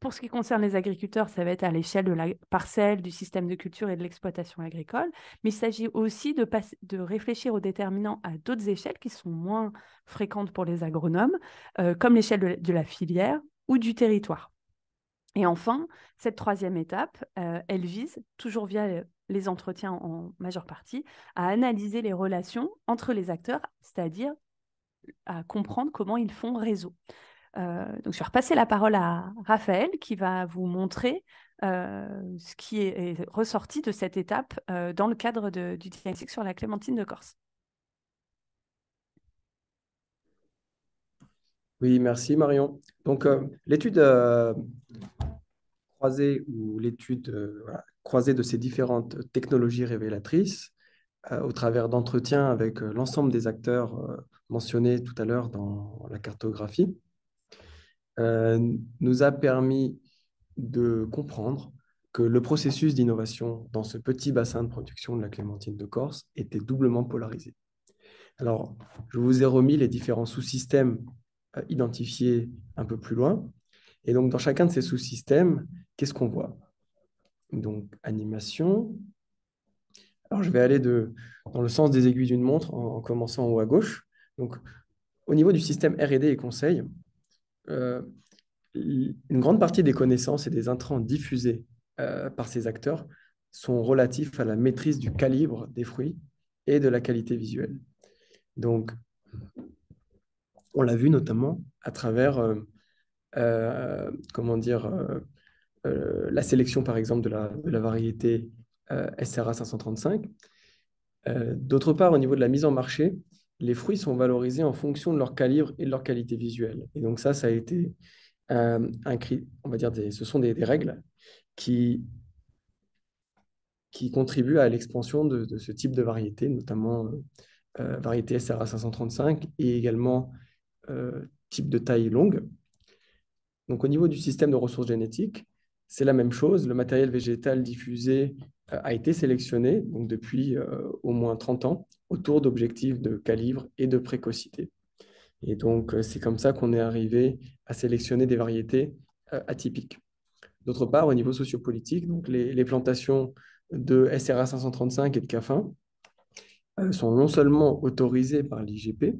pour ce qui concerne les agriculteurs, ça va être à l'échelle de la parcelle, du système de culture et de l'exploitation agricole. Mais il s'agit aussi de, réfléchir aux déterminants à d'autres échelles qui sont moins fréquentes pour les agronomes, euh, comme l'échelle de, la filière ou du territoire. Et enfin, cette troisième étape, euh, elle vise, toujours via les entretiens en majeure partie, à analyser les relations entre les acteurs, c'est-à-dire à comprendre comment ils font réseau. Euh, je vais repasser la parole à Raphaël qui va vous montrer euh, ce qui est, ressorti de cette étape euh, dans le cadre du diagnostic sur la clémentine de Corse. Oui, merci Marion. l'étude croisée ou l'étude croisée de ces différentes technologies révélatrices au travers d'entretiens avec l'ensemble des acteurs mentionnés tout à l'heure dans la cartographie euh, nous a permis de comprendre que le processus d'innovation dans ce petit bassin de production de la clémentine de Corse était doublement polarisé. Alors, je vous ai remis les différents sous-systèmes euh, identifiés un peu plus loin. Et donc, dans chacun de ces sous-systèmes, qu'est-ce qu'on voit Donc, animation. Alors, je vais aller de, dans le sens des aiguilles d'une montre en, commençant en haut à gauche. Donc, au niveau du système RD et conseil, euh, une grande partie des connaissances et des intrants diffusés euh, par ces acteurs sont relatifs à la maîtrise du calibre des fruits et de la qualité visuelle. Donc, on l'a vu notamment à travers, euh, comment dire, la sélection par exemple de la variété SRA 535. D'autre part, au niveau de la mise en marché, les fruits sont valorisés en fonction de leur calibre et de leur qualité visuelle. Et donc ça, ça a été euh, un cri, on va dire, ce sont des, règles qui, qui contribuent à l'expansion de, ce type de variété, notamment euh, euh, variété SRA 535 et également type de taille longue. Donc au niveau du système de ressources génétiques, c'est la même chose. Le matériel végétal diffusé a été sélectionné donc depuis au moins 30 ans autour d'objectifs de calibre et de précocité. Et donc, euh, c'est comme ça qu'on est arrivé à sélectionner des variétés euh, atypiques. D'autre part, au niveau sociopolitique, donc les, les, plantations de SRA 535 et de caf euh, sont non seulement autorisées par l'IGP,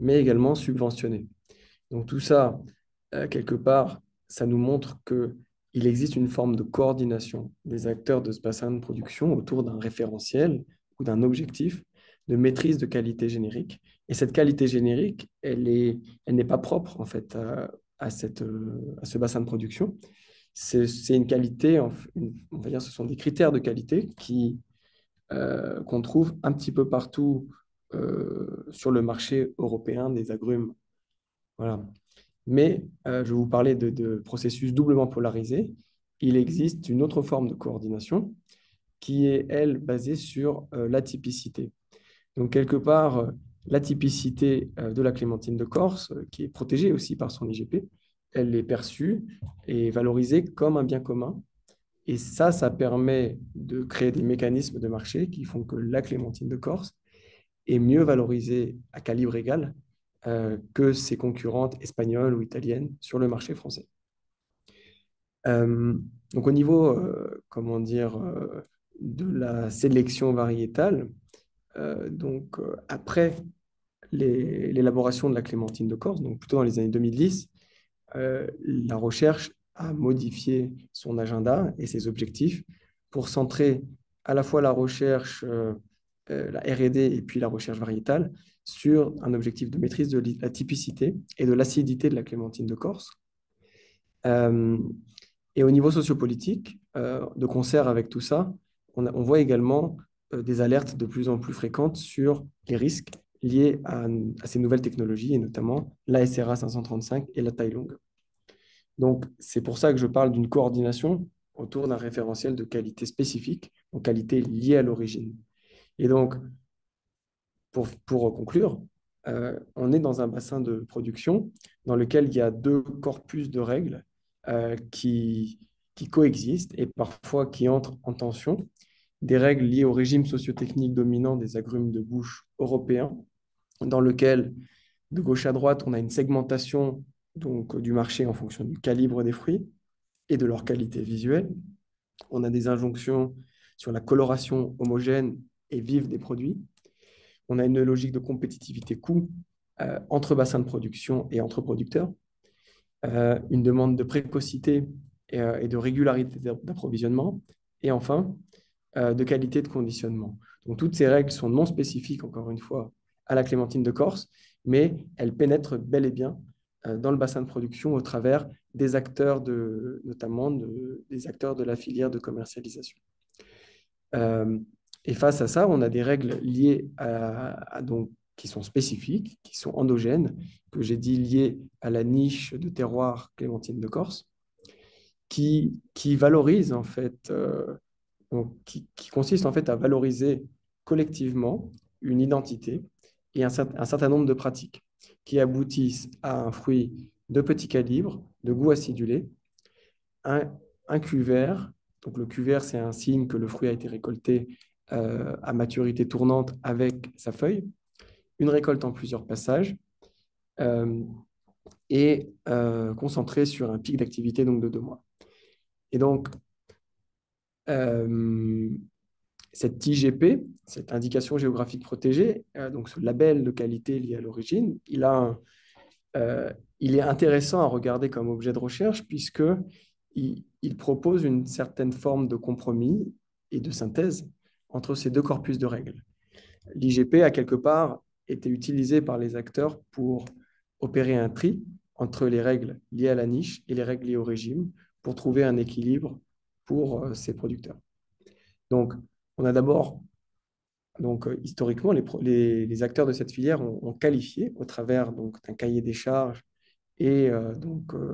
mais également subventionnées. Donc tout ça, quelque part, ça nous montre qu'il existe une forme de coordination des acteurs de ce bassin de production autour d'un référentiel ou d'un objectif de maîtrise de qualité générique. Et cette qualité générique, elle n'est elle pas propre en fait à, cette, euh, à ce bassin de production. C'est une qualité, on va dire, ce sont des critères de qualité qui euh, qu'on trouve un petit peu partout euh, sur le marché européen des agrumes. Voilà. Mais je vous parlais de, de processus doublement polarisé. Il existe une autre forme de coordination qui est, elle, basée sur l'atypicité. Donc quelque part, euh, la typicité euh, de la clémentine de Corse, euh, qui est protégée aussi par son IGP, elle est perçue et valorisée comme un bien commun. Et ça, ça permet de créer des mécanismes de marché qui font que la clémentine de Corse est mieux valorisée à calibre égal que ses concurrentes espagnoles ou italiennes sur le marché français. donc au niveau, comment dire, de la sélection variétale, euh, donc euh, après l'élaboration de la clémentine de Corse, donc plutôt dans les années 2010, euh, la recherche a modifié son agenda et ses objectifs pour centrer à la fois la recherche, la RD et puis la recherche variétale sur un objectif de maîtrise de la typicité et de l'acidité de la clémentine de Corse. et au niveau sociopolitique, de concert avec tout ça, on, on voit également euh, des alertes de plus en plus fréquentes sur les risques liés à, ces nouvelles technologies, et notamment la SRA 535 et la taille Donc, c'est pour ça que je parle d'une coordination autour d'un référentiel de qualité spécifique, en qualité liée à l'origine. Et donc, pour, pour conclure, euh, on est dans un bassin de production dans lequel il y a deux corpus de règles euh, qui, qui coexistent et parfois qui entrent en tension des règles liées au régime sociotechnique dominant des agrumes de bouche européens, dans lequel, de gauche à droite, on a une segmentation donc, du marché en fonction du calibre des fruits et de leur qualité visuelle. On a des injonctions sur la coloration homogène et vive des produits. On a une logique de compétitivité coût euh, entre bassins de production et entre producteurs. Euh, une demande de précocité et, euh, et de régularité d'approvisionnement. Et enfin, euh, de qualité de conditionnement. Donc toutes ces règles sont non spécifiques, encore une fois, à la clémentine de Corse, mais elles pénètrent bel et bien euh, dans le bassin de production au travers des acteurs, de, notamment des acteurs de la filière de commercialisation. Euh, et face à ça, on a des règles liées à, donc, qui sont spécifiques, qui sont endogènes, que j'ai dit liées à la niche de terroir clémentine de Corse, qui, qui en fait qui, consiste en fait à valoriser collectivement une identité et un, certain nombre de pratiques qui aboutissent à un fruit de petit calibre, de goût acidulé, un, un cuvert. Donc le cuvert, c'est un signe que le fruit a été récolté euh, à maturité tournante avec sa feuille, une récolte en plusieurs passages, euh, et euh, concentré sur un pic d'activité donc de deux mois. Et donc euh, cette IGP, cette indication géographique protégée, euh, donc ce label de qualité lié à l'origine, il, a euh, il est intéressant à regarder comme objet de recherche puisque il, propose une certaine forme de compromis et de synthèse entre ces deux corpus de règles. L'IGP a quelque part été utilisé par les acteurs pour opérer un tri entre les règles liées à la niche et les règles liées au régime pour trouver un équilibre pour euh, ces producteurs. Donc, on a d'abord, donc euh, historiquement, les, acteurs de cette filière ont, qualifié au travers d'un cahier des charges et euh,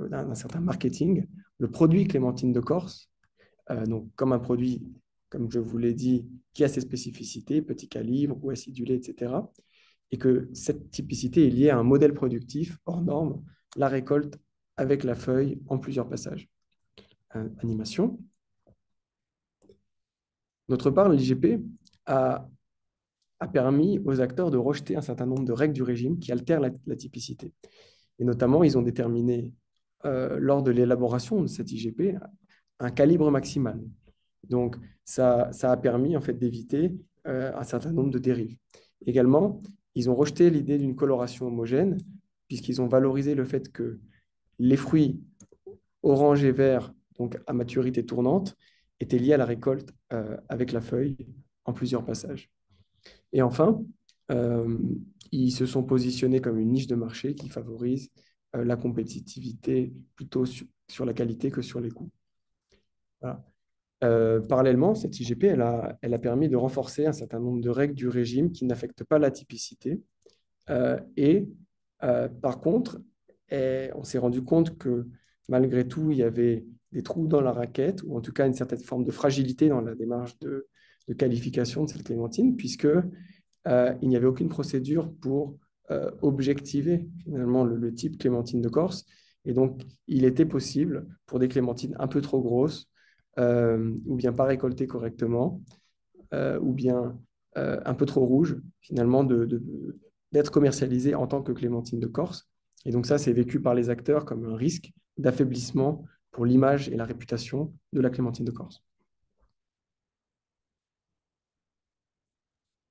d'un certain marketing le produit Clémentine de Corse, donc comme un produit, comme je vous l'ai dit, qui a ses spécificités, petit calibre ou acidulé, etc. Et que cette typicité est liée à un modèle productif hors norme, la récolte avec la feuille en plusieurs passages. animation, D'autre part, l'IGP a, permis aux acteurs de rejeter un certain nombre de règles du régime qui altèrent la, typicité. Et notamment, ils ont déterminé, euh, lors de l'élaboration de cet IGP, un calibre maximal. Donc, ça, a permis en fait, d'éviter euh, un certain nombre de dérives. Également, ils ont rejeté l'idée d'une coloration homogène, puisqu'ils ont valorisé le fait que les fruits orange et vert, donc à maturité tournante, était lié à la récolte euh, avec la feuille en plusieurs passages. Et enfin, euh, ils se sont positionnés comme une niche de marché qui favorise euh, la compétitivité plutôt sur, la qualité que sur les coûts. parallèlement, cette IGP, elle a, elle a, permis de renforcer un certain nombre de règles du régime qui n'affectent pas la typicité. et par contre, eh, on s'est rendu compte que malgré tout, il y avait des trous dans la raquette, ou en tout cas une certaine forme de fragilité dans la démarche de, qualification de cette clémentine, puisque euh, il n'y avait aucune procédure pour euh, objectiver finalement le, type clémentine de Corse. Et donc, il était possible pour des clémentines un peu trop grosses, euh, ou bien pas récoltées correctement, ou bien un peu trop rouges, finalement, d'être de, commercialisées en tant que clémentine de Corse. Et donc ça, c'est vécu par les acteurs comme un risque d'affaiblissement pour l'image et la réputation de la Clémentine de Corse.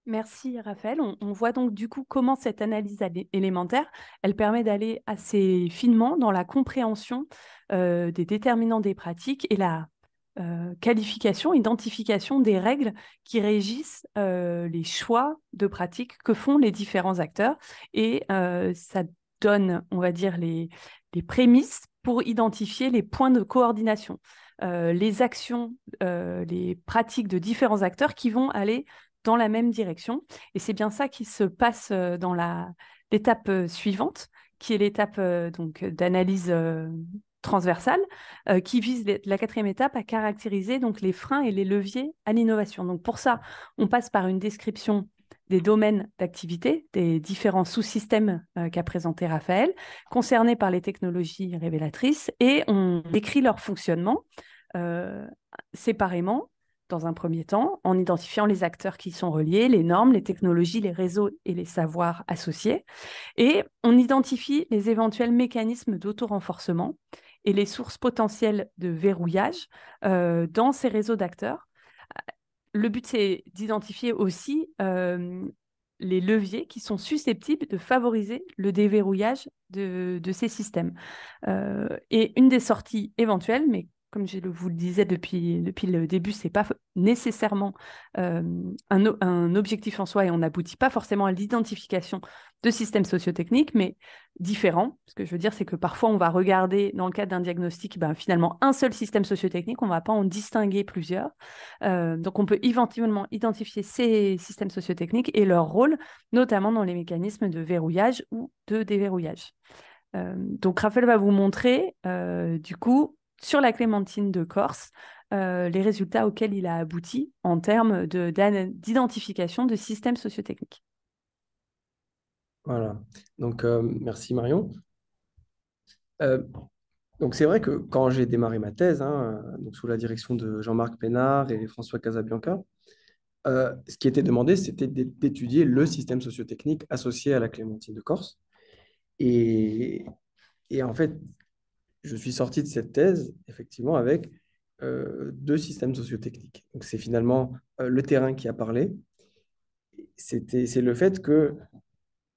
Merci Raphaël. On, voit donc du coup comment cette analyse élémentaire, elle permet d'aller assez finement dans la compréhension euh, des déterminants des pratiques et la euh, qualification, identification des règles qui régissent euh, les choix de pratiques que font les différents acteurs. Et ça donne, on va dire, les, les prémices pour identifier les points de coordination, euh, les actions, euh, les pratiques de différents acteurs qui vont aller dans la même direction. Et c'est bien ça qui se passe euh, dans l'étape suivante, qui est l'étape donc d'analyse transversale qui vise la quatrième étape à caractériser donc les freins et les leviers à l'innovation. Donc pour ça, on passe par une description des domaines d'activité, des différents sous-systèmes euh, qu'a présenté Raphaël, concernés par les technologies révélatrices, et on décrit leur fonctionnement euh, séparément, dans un premier temps, en identifiant les acteurs qui sont reliés, les normes, les technologies, les réseaux et les savoirs associés, et on identifie les éventuels mécanismes d'autorenforcement et les sources potentielles de verrouillage euh, dans ces réseaux d'acteurs le but, c'est d'identifier aussi euh, les leviers qui sont susceptibles de favoriser le déverrouillage de, ces systèmes. Euh, et une des sorties éventuelles, mais comme je vous le disais depuis, le début, ce n'est pas nécessairement un, objectif en soi et on n'aboutit pas forcément à l'identification de systèmes sociotechniques, mais différents. Ce que je veux dire, c'est que parfois on va regarder dans le cadre d'un diagnostic, ben, finalement un seul système sociotechnique, on ne va pas en distinguer plusieurs. donc on peut éventuellement identifier ces systèmes sociotechniques et leur rôle, notamment dans les mécanismes de verrouillage ou de déverrouillage. donc Raphaël va vous montrer du coup sur la clémentine de Corse euh, les résultats auxquels il a abouti en termes d'identification de, systèmes sociotechniques. Voilà, donc euh, merci Marion. Euh, donc c'est vrai que quand j'ai démarré ma thèse, hein, donc sous la direction de Jean-Marc Pénard et François Casabianca, ce qui était demandé, c'était d'étudier le système sociotechnique associé à la clémentine de Corse. et en fait, je suis sorti de cette thèse, effectivement, avec euh, deux systèmes sociotechniques. Donc, c'est finalement euh, le terrain qui a parlé. C'était, c'est le fait que,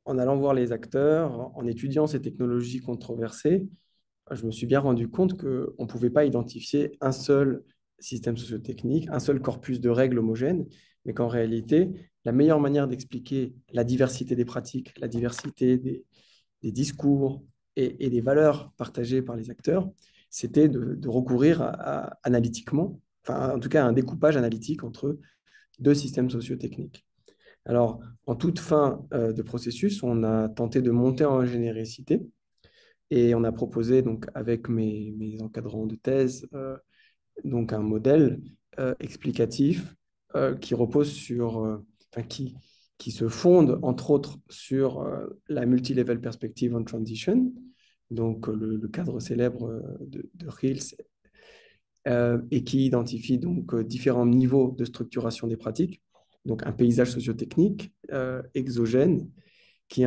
en allant voir les acteurs, en étudiant ces technologies controversées, je me suis bien rendu compte qu'on ne pouvait pas identifier un seul système sociotechnique, un seul corpus de règles homogènes, mais qu'en réalité, la meilleure manière d'expliquer la diversité des pratiques, la diversité des, des discours, et, et, valeurs partagées par les acteurs, c'était de, recourir à, analytiquement, enfin en tout cas à un découpage analytique entre deux systèmes socio-techniques. Alors, en toute fin euh, de processus, on a tenté de monter en généricité et on a proposé donc avec mes, encadrants de thèse euh, donc un modèle euh, explicatif qui repose sur, qui, qui se fonde entre autres sur euh, la multilevel perspective on transition, donc euh, le, cadre célèbre euh, de, de Hills, et qui identifie donc différents niveaux de structuration des pratiques, donc un paysage sociotechnique exogène qui,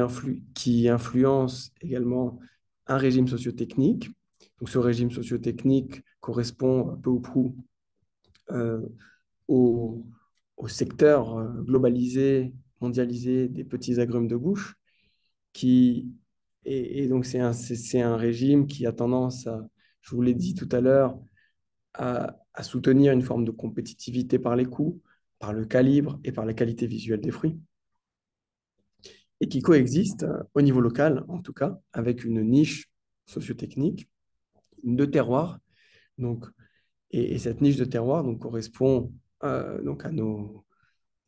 influence également un régime sociotechnique. Donc ce régime sociotechnique correspond peu ou prou au, secteur globalisé mondialisé des petits agrumes de bouche. Qui, et, donc, c'est un, c'est un régime qui a tendance à, je vous l'ai dit tout à l'heure, à, soutenir une forme de compétitivité par les coûts, par le calibre et par la qualité visuelle des fruits, et qui coexiste, euh, au niveau local en tout cas, avec une niche sociotechnique de terroir. Donc, et, cette niche de terroir donc, correspond euh, donc à nos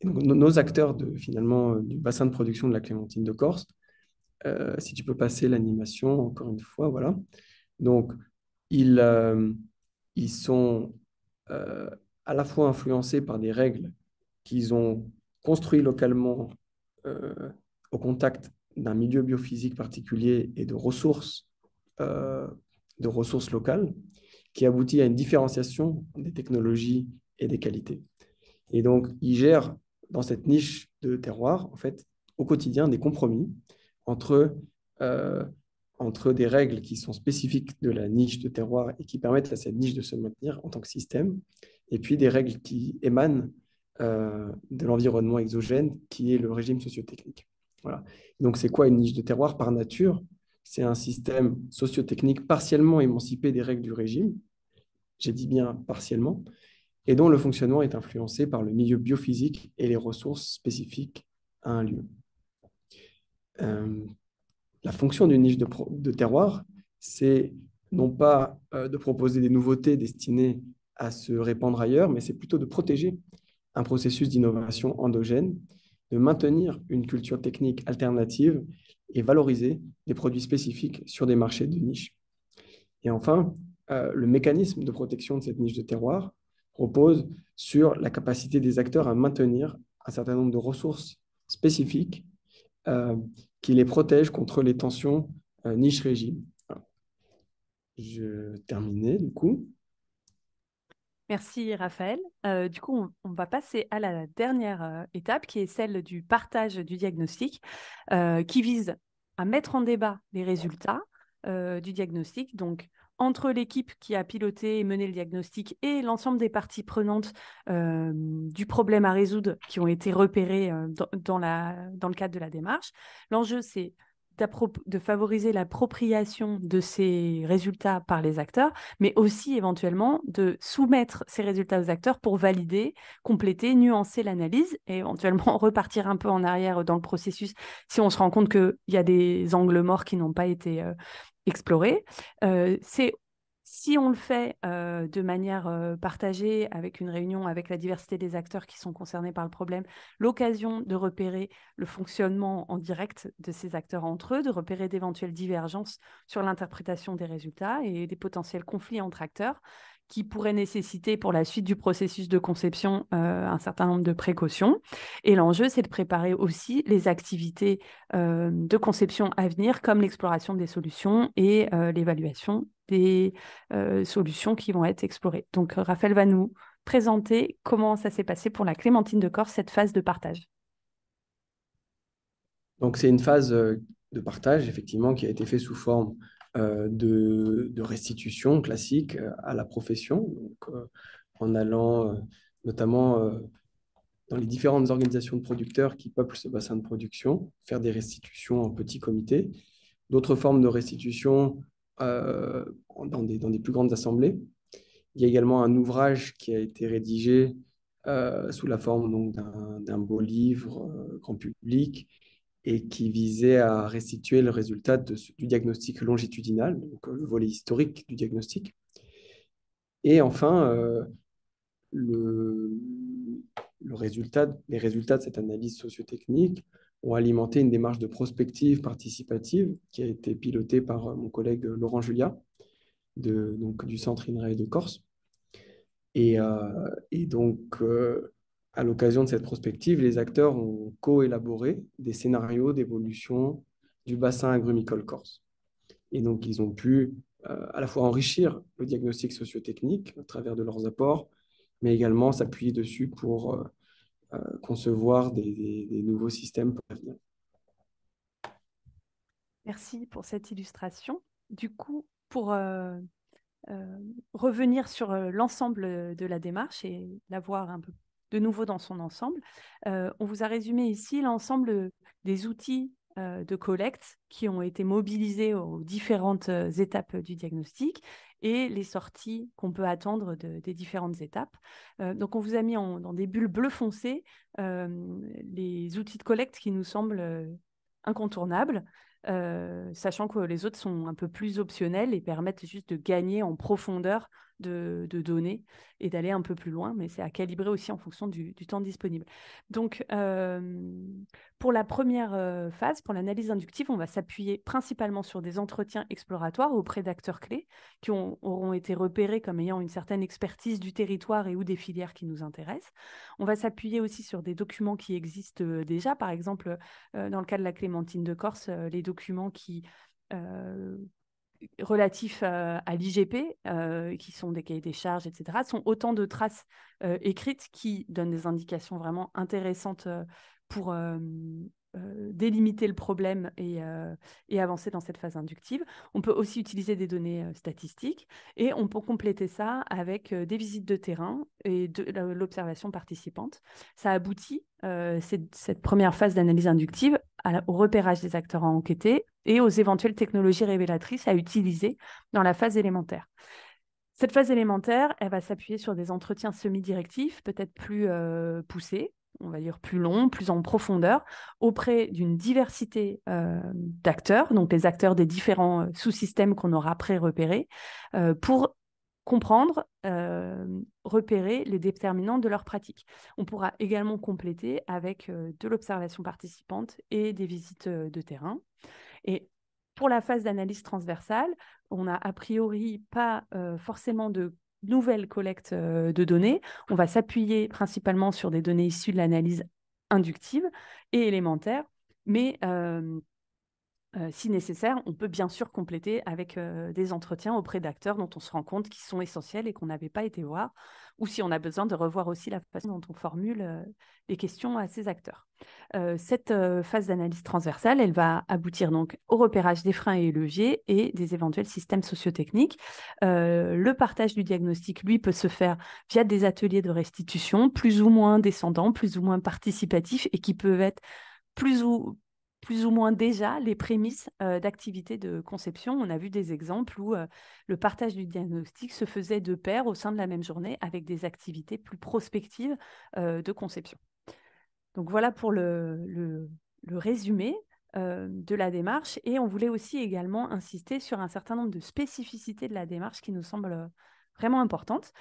nos acteurs de, finalement euh, du bassin de production de la clémentine de Corse, euh, si tu peux passer l'animation encore une fois, voilà. Donc, ils, euh, ils sont à la fois influencés par des règles qu'ils ont construites localement au contact d'un milieu biophysique particulier et de ressources, de ressources locales, qui aboutit à une différenciation des technologies et des qualités. Et donc, ils gèrent dans cette niche de terroir, en fait, au quotidien, des compromis entre, euh, entre des règles qui sont spécifiques de la niche de terroir et qui permettent à cette niche de se maintenir en tant que système, et puis des règles qui émanent euh, de l'environnement exogène, qui est le régime sociotechnique. Voilà. Donc, c'est quoi une niche de terroir par nature C'est un système sociotechnique partiellement émancipé des règles du régime. J'ai dit bien partiellement, et dont le fonctionnement est influencé par le milieu biophysique et les ressources spécifiques à un lieu. Euh, la fonction d'une niche de, de terroir, c'est non pas euh, de proposer des nouveautés destinées à se répandre ailleurs, mais c'est plutôt de protéger un processus d'innovation endogène, de maintenir une culture technique alternative et valoriser des produits spécifiques sur des marchés de niche. Et enfin, euh, le mécanisme de protection de cette niche de terroir, repose sur la capacité des acteurs à maintenir un certain nombre de ressources spécifiques euh, qui les protègent contre les tensions euh, niche-régime. Je terminais du coup. Merci Raphaël. Euh, du coup, on, va passer à la dernière étape qui est celle du partage du diagnostic qui vise à mettre en débat les résultats du diagnostic, donc entre l'équipe qui a piloté et mené le diagnostic et l'ensemble des parties prenantes euh, du problème à résoudre qui ont été repérées euh, dans, le cadre de la démarche. L'enjeu, c'est de favoriser l'appropriation de ces résultats par les acteurs, mais aussi éventuellement de soumettre ces résultats aux acteurs pour valider, compléter, nuancer l'analyse et éventuellement repartir un peu en arrière dans le processus si on se rend compte qu'il y a des angles morts qui n'ont pas été euh, explorer. Euh, c'est si on le fait euh, de manière euh, partagée, avec une réunion, avec la diversité des acteurs qui sont concernés par le problème, l'occasion de repérer le fonctionnement en direct de ces acteurs entre eux, de repérer d'éventuelles divergences sur l'interprétation des résultats et des potentiels conflits entre acteurs, qui pourrait nécessiter pour la suite du processus de conception euh, un certain nombre de précautions. Et l'enjeu, c'est de préparer aussi les activités euh, de conception à venir, comme l'exploration des solutions et euh, l'évaluation des solutions qui vont être explorées. Donc, Raphaël va nous présenter comment ça s'est passé pour la Clémentine de Corse, cette phase de partage. Donc, c'est une phase de partage, effectivement, qui a été faite sous forme euh, de, restitution classique euh, à la profession, euh, en allant notamment dans les différentes organisations de producteurs qui peuplent ce bassin de production, faire des restitutions en petits comités, d'autres formes de restitution dans, des, plus grandes assemblées. Il y a également un ouvrage qui a été rédigé sous la forme d'un beau livre grand public et qui visait à restituer le résultat de, du diagnostic longitudinal, donc euh, le volet historique du diagnostic. Et enfin, euh, le, le résultat, les résultats de cette analyse sociotechnique ont alimenté une démarche de prospective participative qui a été pilotée par euh, mon collègue Laurent Julia de, donc, du Centre INRAE de Corse. Et, donc, à l'occasion de cette prospective, les acteurs ont co-élaboré des scénarios d'évolution du bassin agrumicole corse. Et donc, ils ont pu euh, à la fois enrichir le diagnostic sociotechnique à travers de leurs apports, mais également s'appuyer dessus pour euh, euh, concevoir des, nouveaux systèmes pour l'avenir. Merci pour cette illustration. Du coup, pour revenir sur l'ensemble de la démarche et la voir un peu de nouveau dans son ensemble. Euh, on vous a résumé ici l'ensemble des outils euh, de collecte qui ont été mobilisés aux différentes euh, étapes du diagnostic et les sorties qu'on peut attendre des différentes étapes. donc on vous a mis dans des bulles bleu foncé les outils de collecte qui nous semblent incontournables. sachant que les autres sont un peu plus optionnels et permettent juste de gagner en profondeur de, données et d'aller un peu plus loin, mais c'est à calibrer aussi en fonction du, temps disponible. Donc, pour la première phase, pour l'analyse inductive, on va s'appuyer principalement sur des entretiens exploratoires auprès d'acteurs clés qui auront été repérés comme ayant une certaine expertise du territoire et ou des filières qui nous intéressent. On va s'appuyer aussi sur des documents qui existent déjà, par exemple, dans le cas de la Clémentine de Corse, les documents qui relatifs euh, à, l'IGP, euh, qui sont des cahiers des charges, etc., sont autant de traces euh, écrites qui donnent des indications vraiment intéressantes pour délimiter le problème et, avancer dans cette phase inductive. On peut aussi utiliser des données statistiques et on peut compléter ça avec des visites de terrain et de l'observation participante. Ça aboutit, cette, cette première phase d'analyse inductive, au repérage des acteurs à enquêter, et aux éventuelles technologies révélatrices à utiliser dans la phase élémentaire. Cette phase élémentaire, elle va s'appuyer sur des entretiens semi-directifs, peut-être plus euh, poussés, on va dire plus longs, plus en profondeur, auprès d'une diversité euh, d'acteurs, donc les acteurs des différents euh, sous-systèmes qu'on aura pré-repérés, pour comprendre, repérer les déterminants de leur pratique. On pourra également compléter avec de l'observation participante et des visites de terrain et pour la phase d'analyse transversale, on n'a a priori pas euh, forcément de nouvelles collectes euh, de données. On va s'appuyer principalement sur des données issues de l'analyse inductive et élémentaire, mais euh, si nécessaire, on peut bien sûr compléter avec des entretiens auprès d'acteurs dont on se rend compte qu'ils sont essentiels et qu'on n'avait pas été voir, ou si on a besoin de revoir aussi la façon dont on formule les questions à ces acteurs. cette phase d'analyse transversale, elle va aboutir donc au repérage des freins et leviers et des éventuels systèmes sociotechniques. le partage du diagnostic, lui, peut se faire via des ateliers de restitution, plus ou moins descendants, plus ou moins participatifs, et qui peuvent être plus ou plus ou moins déjà les prémices euh, d'activités de conception. On a vu des exemples où euh, le partage du diagnostic se faisait de pair au sein de la même journée avec des activités plus prospectives euh, de conception. Donc voilà pour le, le résumé de la démarche et on voulait aussi également insister sur un certain nombre de spécificités de la démarche qui nous semblent vraiment importantes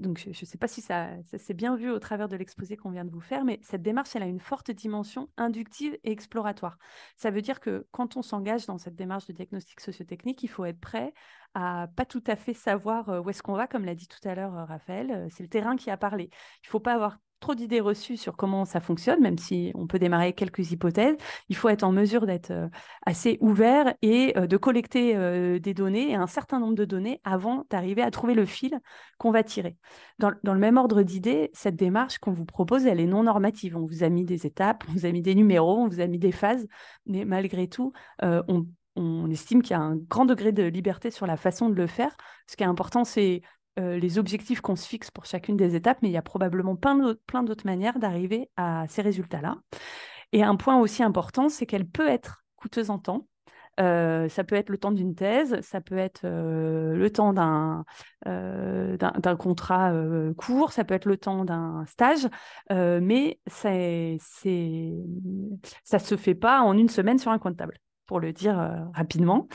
donc je ne sais pas si ça, s'est bien vu au travers de l'exposé qu'on vient de vous faire, mais cette démarche, elle a une forte dimension inductive et exploratoire. Ça veut dire que quand on s'engage dans cette démarche de diagnostic sociotechnique, il faut être prêt à pas tout à fait savoir où est-ce qu'on va, comme l'a dit tout à l'heure Raphaël. C'est le terrain qui a parlé. Il ne faut pas avoir trop d'idées reçues sur comment ça fonctionne, même si on peut démarrer quelques hypothèses. Il faut être en mesure d'être assez ouvert et de collecter des données et un certain nombre de données avant d'arriver à trouver le fil qu'on va tirer. Dans, le même ordre d'idées, cette démarche qu'on vous propose, elle est non normative. On vous a mis des étapes, on vous a mis des numéros, on vous a mis des phases, mais malgré tout, on on estime qu'il y a un grand degré de liberté sur la façon de le faire. Ce qui est important, c'est euh, les objectifs qu'on se fixe pour chacune des étapes, mais il y a probablement plein d'autres manières d'arriver à ces résultats-là. Et un point aussi important, c'est qu'elle peut être coûteuse en temps. Euh, ça peut être le temps d'une thèse, ça peut être euh, le temps d'un contrat court, ça peut être le temps d'un stage, mais ça ne se fait pas en une semaine sur un comptable pour le dire euh, rapidement.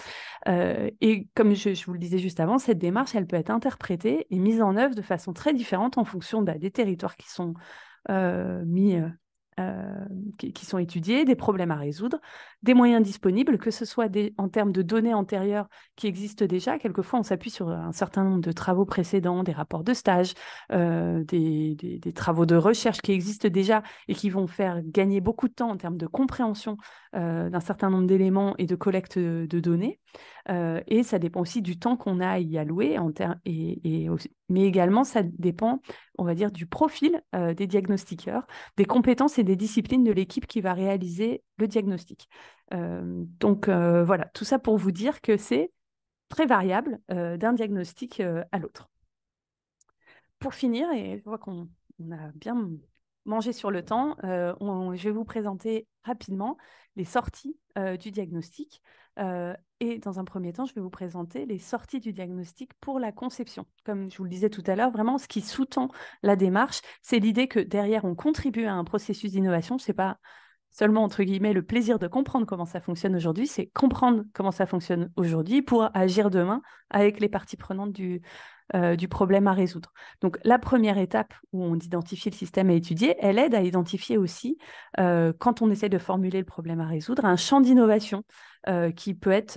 Euh, et comme je, vous le disais juste avant, cette démarche, elle peut être interprétée et mise en œuvre de façon très différente en fonction bah, des territoires qui sont euh, mis qui, sont étudiés, des problèmes à résoudre, des moyens disponibles, que ce soit des, en termes de données antérieures qui existent déjà. Quelquefois, on s'appuie sur un certain nombre de travaux précédents, des rapports de stage, des, travaux de recherche qui existent déjà et qui vont faire gagner beaucoup de temps en termes de compréhension euh, d'un certain nombre d'éléments et de collecte de données. Euh, et ça dépend aussi du temps qu'on a à y allouer, en mais également ça dépend, on va dire, du profil euh, des diagnostiqueurs, des compétences et des disciplines de l'équipe qui va réaliser le diagnostic. donc voilà, tout ça pour vous dire que c'est très variable d'un diagnostic à l'autre. Pour finir, et je vois qu'on a bien manger sur le temps, euh, je vais vous présenter rapidement les sorties euh, du diagnostic. Euh, et dans un premier temps, je vais vous présenter les sorties du diagnostic pour la conception. Comme je vous le disais tout à l'heure, vraiment, ce qui sous-tend la démarche, c'est l'idée que derrière, on contribue à un processus d'innovation. C'est pas seulement, entre guillemets, le plaisir de comprendre comment ça fonctionne aujourd'hui, c'est comprendre comment ça fonctionne aujourd'hui pour agir demain avec les parties prenantes du, euh, du problème à résoudre. Donc la première étape où on identifie le système à étudier, elle aide à identifier aussi, euh, quand on essaie de formuler le problème à résoudre, un champ d'innovation euh, qui peut être,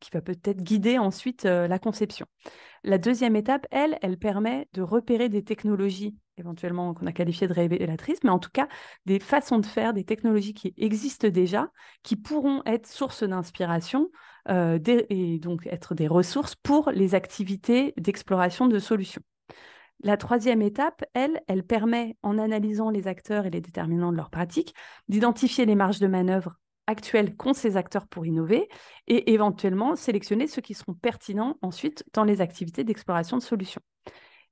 qui va peut-être guider ensuite la conception. La deuxième étape, elle, elle permet de repérer des technologies éventuellement qu'on a qualifié de révélatrice, mais en tout cas des façons de faire, des technologies qui existent déjà, qui pourront être source d'inspiration euh, et donc être des ressources pour les activités d'exploration de solutions. La troisième étape, elle, elle permet, en analysant les acteurs et les déterminants de leur pratique, d'identifier les marges de manœuvre actuelles qu'ont ces acteurs pour innover et éventuellement sélectionner ceux qui seront pertinents ensuite dans les activités d'exploration de solutions.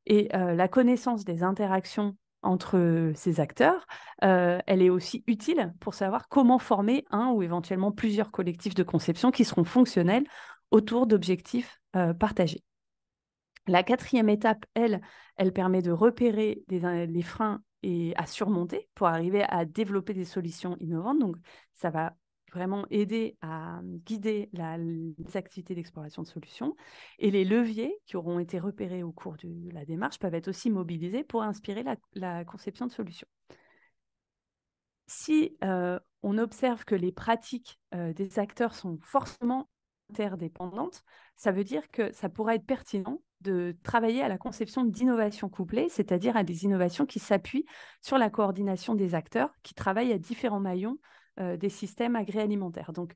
Et la connaissance des interactions entre ces acteurs, elle est aussi utile pour savoir comment former un ou éventuellement plusieurs collectifs de conception qui seront fonctionnels autour d'objectifs partagés. La quatrième étape, elle, elle permet de repérer les freins et à surmonter pour arriver à développer des solutions innovantes. Donc, ça va vraiment aider à mmh, guider les activités d'exploration de solutions. Et les leviers qui auront été repérés au cours de la démarche peuvent être aussi mobilisés pour inspirer la, conception de solutions. Si euh, on observe que les pratiques euh, des acteurs sont forcément interdépendantes, ça veut dire que ça pourrait être pertinent de travailler à la conception d'innovations couplées, c'est-à-dire à des innovations qui s'appuient sur la coordination des acteurs qui travaillent à différents maillons euh, des systèmes alimentaires. Donc,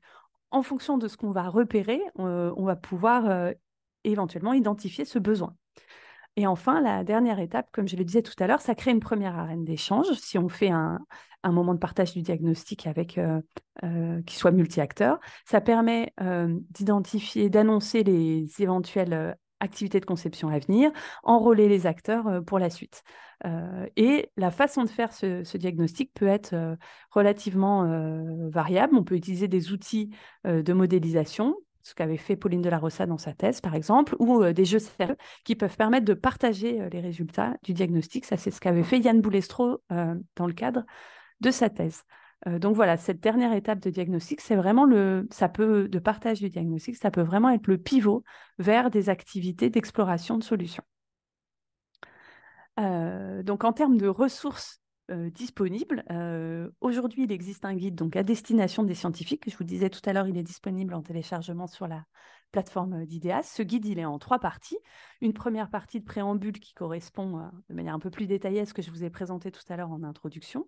en fonction de ce qu'on va repérer, euh, on va pouvoir euh, éventuellement identifier ce besoin. Et enfin, la dernière étape, comme je le disais tout à l'heure, ça crée une première arène d'échange. Si on fait un, moment de partage du diagnostic avec qui soit multi-acteur, ça permet d'identifier, d'annoncer les éventuels activités de conception à venir, enrôler les acteurs euh, pour la suite. Euh, et la façon de faire ce, diagnostic peut être euh, relativement variable. On peut utiliser des outils de modélisation, ce qu'avait fait Pauline Delarossa dans sa thèse, par exemple, ou des jeux sérieux qui peuvent permettre de partager les résultats du diagnostic. Ça, c'est ce qu'avait fait Yann Boulestro dans le cadre de sa thèse. Euh, donc voilà, cette dernière étape de diagnostic, c'est vraiment le, ça peut, de partage du diagnostic, ça peut vraiment être le pivot vers des activités d'exploration de solutions. Euh, donc en termes de ressources euh, disponibles, aujourd'hui il existe un guide donc à destination des scientifiques. Je vous disais tout à l'heure, il est disponible en téléchargement sur la plateforme d'IDEAS. Ce guide, il est en trois parties. Une première partie de préambule qui correspond de manière un peu plus détaillée à ce que je vous ai présenté tout à l'heure en introduction.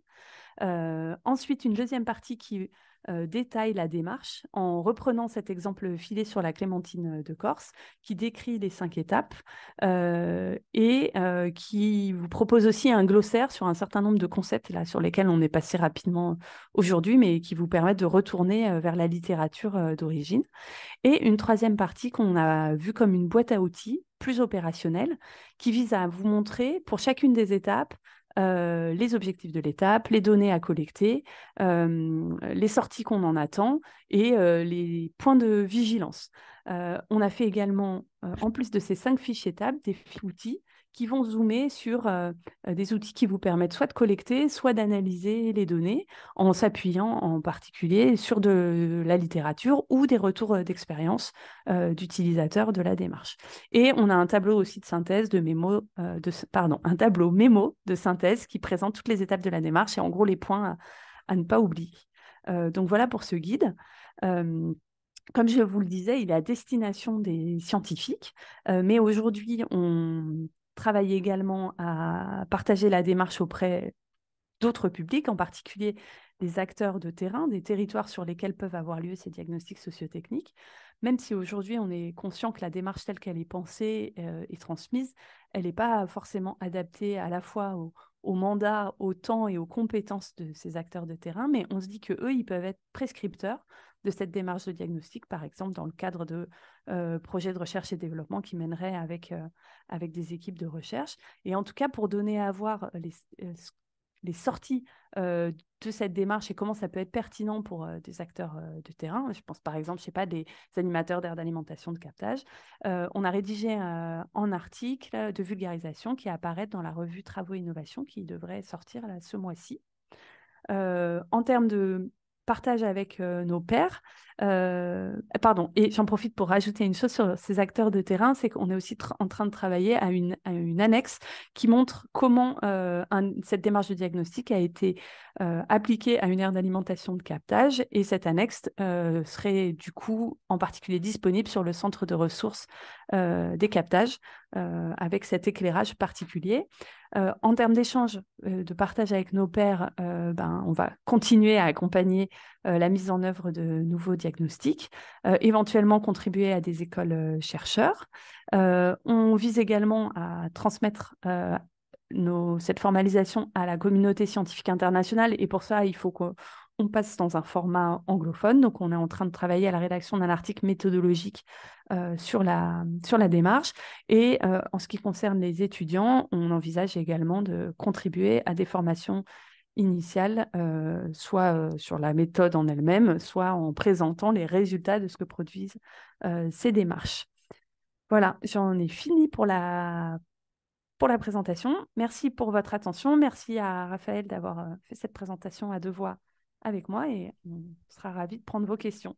Euh, ensuite, une deuxième partie qui euh, détaille la démarche en reprenant cet exemple filé sur la clémentine euh, de Corse, qui décrit les cinq étapes et qui vous propose aussi un glossaire sur un certain nombre de concepts là, sur lesquels on est passé rapidement aujourd'hui, mais qui vous permettent de retourner vers la littérature d'origine. Et une troisième partie qu'on a vue comme une boîte à outils plus opérationnelle, qui vise à vous montrer pour chacune des étapes euh, les objectifs de l'étape, les données à collecter, euh, les sorties qu'on en attend et euh, les points de vigilance. on a fait également, en plus de ces cinq fiches étapes, des outils qui vont zoomer sur euh, euh, des outils qui vous permettent soit de collecter, soit d'analyser les données en s'appuyant en particulier sur de la littérature ou des retours euh, d'expérience d'utilisateurs de la démarche. Et on a un tableau aussi de synthèse de mémo, de, pardon, un tableau mémo de synthèse qui présente toutes les étapes de la démarche et en gros les points à, ne pas oublier. donc voilà pour ce guide comme je vous le disais, il est à destination des scientifiques, mais aujourd'hui, on travailler également à partager la démarche auprès d'autres publics, en particulier des acteurs de terrain, des territoires sur lesquels peuvent avoir lieu ces diagnostics sociotechniques, même si aujourd'hui on est conscient que la démarche telle qu'elle est pensée euh, et transmise, elle n'est pas forcément adaptée à la fois au, au, mandat, au temps et aux compétences de ces acteurs de terrain, mais on se dit que eux, ils peuvent être prescripteurs de cette démarche de diagnostic, par exemple dans le cadre de euh, projets de recherche et développement qui mèneraient avec, euh, avec des équipes de recherche. Et en tout cas, pour donner à voir euh, les, les sorties de cette démarche et comment ça peut être pertinent pour des acteurs de terrain. Je pense par exemple, je sais pas, des animateurs d'air d'alimentation de captage. on a rédigé un article de vulgarisation qui apparaît dans la revue Travaux et Innovation qui devrait sortir là, ce mois-ci. en termes de partage avec euh, nos pères, euh, pardon, et j'en profite pour rajouter une chose sur ces acteurs de terrain, c'est qu'on est aussi en train de travailler à une, annexe qui montre comment euh, cette démarche de diagnostic a été appliquée à une aire d'alimentation de captage, et cette annexe serait du coup en particulier disponible sur le centre de ressources des captages euh, avec cet éclairage particulier. Euh, en termes d'échange, euh, de partage avec nos pairs, ben, on va continuer à accompagner la mise en œuvre de nouveaux diagnostics, éventuellement contribuer à des écoles chercheurs. on vise également à transmettre cette formalisation à la communauté scientifique internationale. Et pour ça, il faut qu'on on passe dans un format anglophone. Donc, on est en train de travailler à la rédaction d'un article méthodologique euh, sur, la, sur la démarche. Et euh, en ce qui concerne les étudiants, on envisage également de contribuer à des formations initiales, euh, soit sur la méthode en elle-même, soit en présentant les résultats de ce que produisent ces démarches. Voilà, j'en ai fini pour la pour la présentation. Merci pour votre attention. Merci à Raphaël d'avoir fait cette présentation à deux voix avec moi et on sera ravis de prendre vos questions.